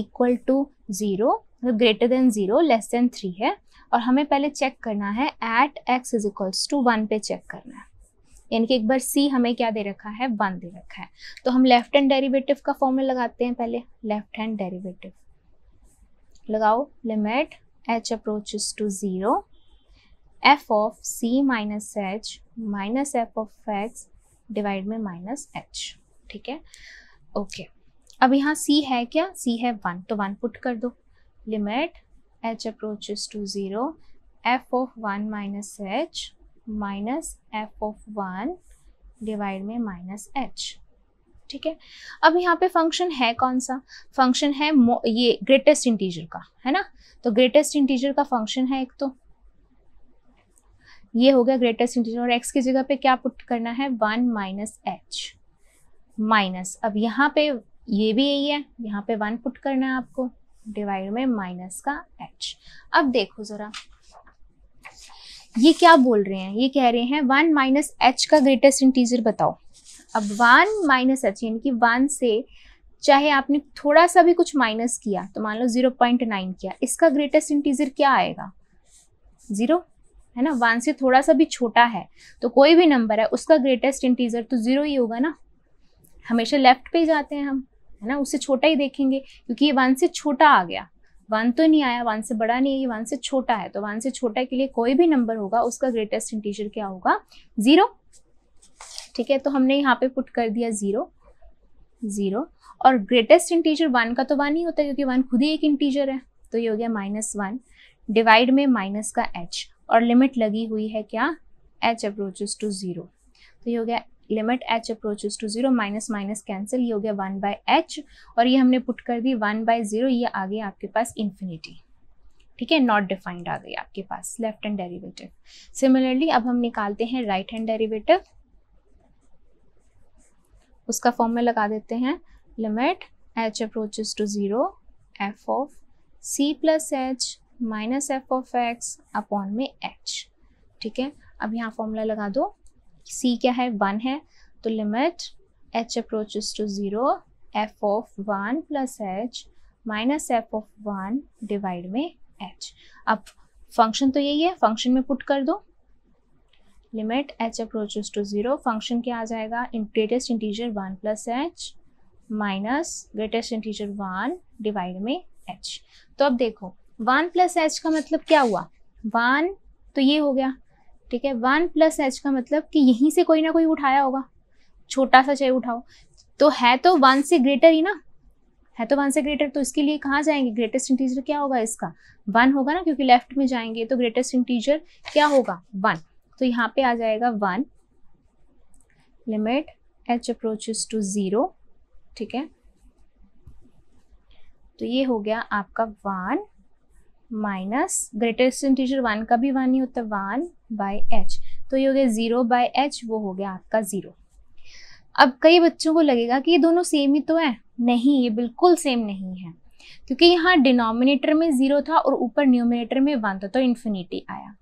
equal to zero greater than zero less than three है और हमें पहले चेक करना है at x is equals to one पे चेक करना है यानी कि एक बार सी हमें क्या दे रखा है वन दे रखा है तो हम लेफ्ट हैंड डेरिवेटिव का फॉर्मूला लगाते हैं पहले लेफ्ट हैंड डेरिवेटिव लगाओ limit h approaches to zero f of c minus h minus f of x divide में माइनस एच ठीक है ओके अब यहाँ सी है क्या सी है वन तो वन पुट कर दो limit h approaches to zero f of one minus h minus f of one divide में माइनस एच ठीक है अब यहाँ पे फंक्शन है कौन सा फंक्शन है ये ग्रेटेस्ट इंटीजर का है ना तो ग्रेटेस्ट इंटीजर का फंक्शन है एक तो ये हो गया ग्रेटेस्ट इंटीजर और एक्स की जगह पे क्या पुट करना है वन माइनस एच माइनस अब यहाँ पे ये भी यही है यहाँ पे वन पुट करना है आपको डिवाइड में माइनस का एच अब देखो ज़रा ये क्या बोल रहे हैं ये कह रहे हैं वन माइनस एच का ग्रेटेस्ट इंटीजर बताओ अब वन माइनस एच यानी कि वन से चाहे आपने थोड़ा सा भी कुछ माइनस किया तो मान लो जीरो पॉइंट नाइन किया इसका ग्रेटेस्ट इंटीजर क्या आएगा ज़ीरो है ना वन से थोड़ा सा भी छोटा है तो कोई भी नंबर है उसका ग्रेटेस्ट इंटीजर तो ज़ीरो ही होगा ना हमेशा लेफ्ट पे जाते हैं हम है ना उससे छोटा ही देखेंगे क्योंकि ये वन से छोटा आ गया वन तो नहीं आया वन से बड़ा नहीं है ये वन से छोटा है तो वन से छोटा के लिए कोई भी नंबर होगा उसका ग्रेटेस्ट इंटीजर क्या होगा ज़ीरो ठीक है तो हमने यहाँ पे पुट कर दिया ज़ीरो ज़ीरो और ग्रेटेस्ट इंटीजर वन का तो वन ही होता है क्योंकि वन खुद ही एक इंटीजर है तो ये हो गया माइनस वन डिवाइड में माइनस का एच और लिमिट लगी हुई है क्या एच अप्रोचेस टू ज़ीरो तो ये हो गया limit h approaches to zero minus minus cancel ये हो गया वन बाय एच और ये हमने पुट कर दी वन बाय जीरो ये आ गया आपके पास इन्फिनिटी ठीक है नॉट डिफाइंड आ गई आपके पास लेफ्ट हैंड डेरिवेटिव सिमिलरली अब हम निकालते हैं राइट हैंड डेरिवेटिव उसका फॉर्म में लगा देते हैं limit h approaches to zero f of c plus h minus f of x upon में एच ठीक है अब यहाँ फॉर्मूला लगा दो सी क्या है वन है तो limit h approaches to zero f of one plus h minus f of one divide में एच अब फंक्शन तो यही है फंक्शन में पुट कर दो limit h approaches to zero function क्या आ जाएगा greatest integer one plus h minus greatest integer one divide में एच तो अब देखो वन प्लस एच का मतलब क्या हुआ वन तो ये हो गया ठीक है वन प्लस एच का मतलब कि यहीं से कोई ना कोई उठाया होगा छोटा सा चाहे उठाओ तो है तो वन से ग्रेटर ही ना है तो वन से ग्रेटर तो इसके लिए कहाँ जाएंगे ग्रेटेस्ट इंटीजर क्या होगा इसका वन होगा ना क्योंकि लेफ्ट में जाएंगे तो ग्रेटेस्ट इंटीजर क्या होगा वन तो यहाँ पे आ जाएगा one limit h approaches to zero ठीक है तो ये हो गया आपका one minus greatest integer one का भी वन ही होता है वन बाई एच तो ये हो गया ज़ीरो बाई एच वो हो गया आपका ज़ीरो अब कई बच्चों को लगेगा कि ये दोनों सेम ही तो है नहीं ये बिल्कुल सेम नहीं है क्योंकि यहाँ डिनोमिनेटर में ज़ीरो था और ऊपर न्यूमिनेटर में वन था तो इन्फिनिटी आया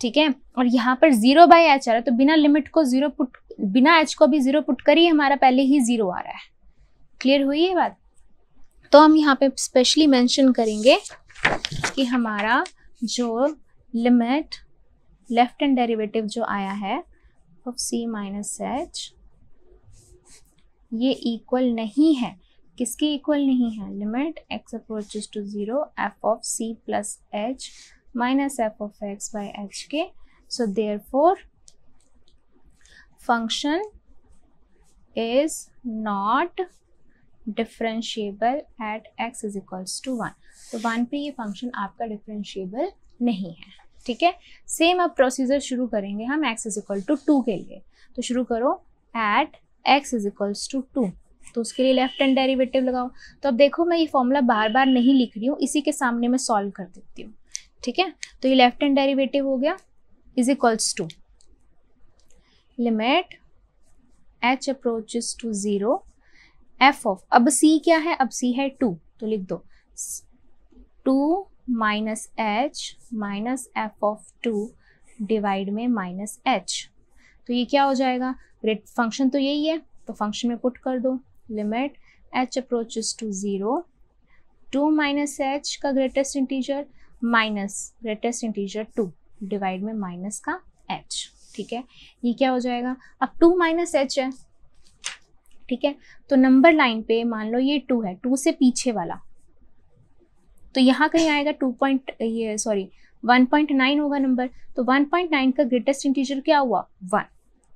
ठीक है और यहाँ पर ज़ीरो बाई एच आ रहा है तो बिना लिमिट को ज़ीरो पुट बिना एच को भी ज़ीरो पुट करिए हमारा पहले ही ज़ीरो आ रहा है क्लियर हुई ये बात तो हम यहाँ पे स्पेशली मेंशन करेंगे कि हमारा जो लिमिट लेफ्ट एंड डेरिवेटिव जो आया है ऑफ सी माइनस एच ये इक्वल नहीं है किसकी इक्वल नहीं है limit x approaches to zero f of c plus h minus f of x by h के so therefore function is not differentiable at x is equals to one तो वन पे ये फंक्शन आपका differentiable नहीं है ठीक है सेम अब प्रोसीजर शुरू करेंगे हम x is equal to two के लिए तो शुरू करो at x is equals to two तो उसके लिए लेफ्ट हैंड डेरिवेटिव लगाओ तो अब देखो मैं ये फॉर्मूला बार बार नहीं लिख रही हूँ इसी के सामने मैं सॉल्व कर देती हूँ ठीक है तो ये लेफ्ट हैंड डेरिवेटिव हो गया is equals to limit h approaches to zero f of अब सी क्या है अब सी है टू तो लिख दो two minus h minus f of two divide में माइनस एच तो ये क्या हो जाएगा ग्रेट फंक्शन तो यही है तो फंक्शन में पुट कर दो limit h approaches to zero two minus h का greatest integer minus greatest integer two divide में माइनस का एच ठीक है ये क्या हो जाएगा अब टू माइनस एच है ठीक है तो नंबर लाइन पे मान लो ये टू है टू से पीछे वाला तो यहाँ कहीं आएगा टू पॉइंट ये सॉरी वन पॉइंट नाइन होगा नंबर तो वन पॉइंट नाइन का ग्रेटेस्ट इंटीजर क्या हुआ वन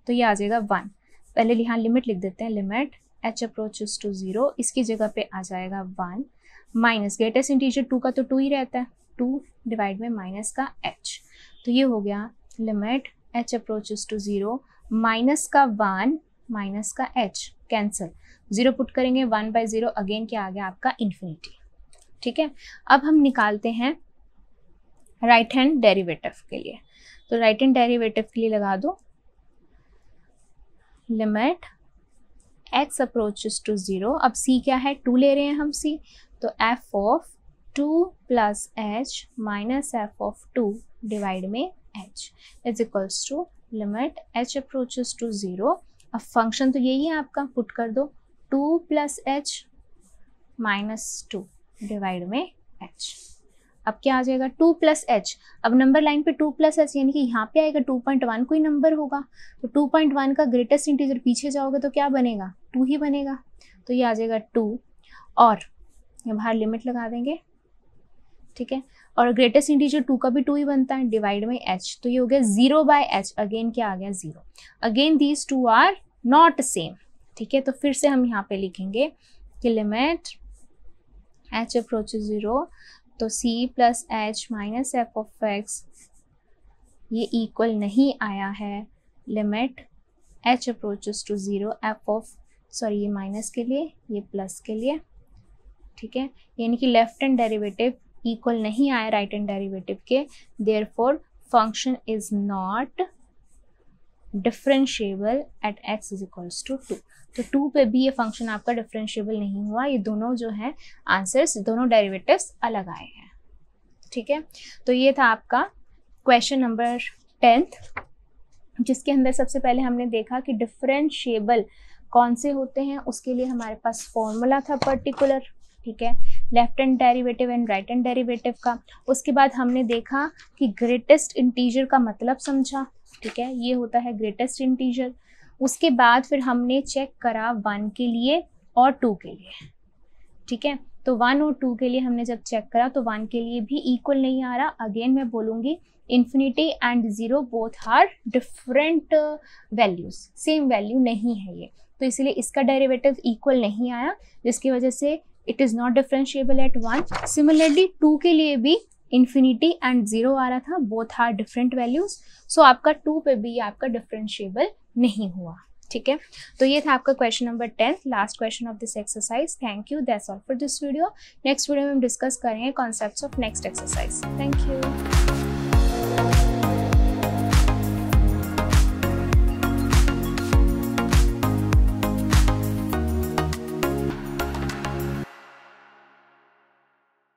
तो ये आ जाएगा वन पहले यहाँ लिमिट लिख देते हैं limit h approaches to zero इसकी जगह पे आ जाएगा one minus greatest integer two का तो टू ही रहता है टू डिवाइड में माइनस का एच तो ये हो गया limit h approaches to zero minus का वन माइनस का एच कैंसिल ज़ीरो पुट करेंगे वन बाय ज़ीरो अगेन क्या आ गया आपका इन्फिनिटी ठीक है अब हम निकालते हैं राइट हैंड डेरिवेटिव के लिए तो राइट हैंड डेरिवेटिव के लिए लगा दो limit x approaches to zero अब सी क्या है टू ले रहे हैं हम सी तो f of two plus h minus f of two divide में h is equals to limit h approaches to zero अब फंक्शन तो यही है आपका पुट कर दो two plus h minus two divide में एच अब क्या आ जाएगा टू प्लस एच अब नंबर लाइन पे टू प्लस एच यानी कि यहाँ पे आएगा टू पॉइंट वन कोई नंबर होगा तो टू पॉइंट वन का ग्रेटेस्ट इंटीजर पीछे जाओगे तो क्या बनेगा टू ही बनेगा तो ये आ जाएगा टू और ये बाहर लिमिट लगा देंगे ठीक है और ग्रेटेस्ट इंटीजर टू का भी टू ही बनता है डिवाइड में एच तो ये हो गया जीरो बाय एच अगेन क्या आ गया zero again these two are not same ठीक है तो फिर से हम यहाँ पे लिखेंगे कि लिमिट एच अप्रोचेज ज़ीरो तो c plus h minus f of x ये इक्वल नहीं आया है limit h approaches to zero f of sorry ये माइनस के लिए ये प्लस के लिए ठीक है यानी कि लेफ्ट एंड डेरिवेटिव इक्वल नहीं आया राइट एंड डेरिवेटिव के there function is not differentiable at x is equals to two तो टू पे भी ये फंक्शन आपका डिफरेंशियबल नहीं हुआ ये दोनों जो है आंसर्स दोनों डेरिवेटिव्स अलग आए हैं ठीक है तो ये था आपका क्वेश्चन नंबर टेंथ जिसके अंदर सबसे पहले हमने देखा कि डिफरेंशियबल कौन से होते हैं उसके लिए हमारे पास फॉर्मूला था पर्टिकुलर ठीक है left hand derivative and right hand derivative का उसके बाद हमने देखा कि ग्रेटेस्ट इंटीजर का मतलब समझा ठीक है ये होता है ग्रेटेस्ट इंटीजर उसके बाद फिर हमने चेक करा वन के लिए और टू के लिए ठीक है तो वन और टू के लिए हमने जब चेक करा तो वन के लिए भी इक्वल नहीं आ रहा अगेन मैं बोलूँगी infinity and zero both are different values same value नहीं है ये तो इसलिए इसका डेरिवेटिव इक्वल नहीं आया जिसकी वजह से it is not differentiable at one similarly two के लिए भी इन्फिनिटी एंड जीरो आ रहा था both are different values so आपका टू पे भी आपका डिफरेंशिएबल नहीं हुआ ठीक है तो ये था आपका question number tenth last question of this exercise thank you that's all for this video next video में हम डिस्कस करेंगे concepts of next exercise thank you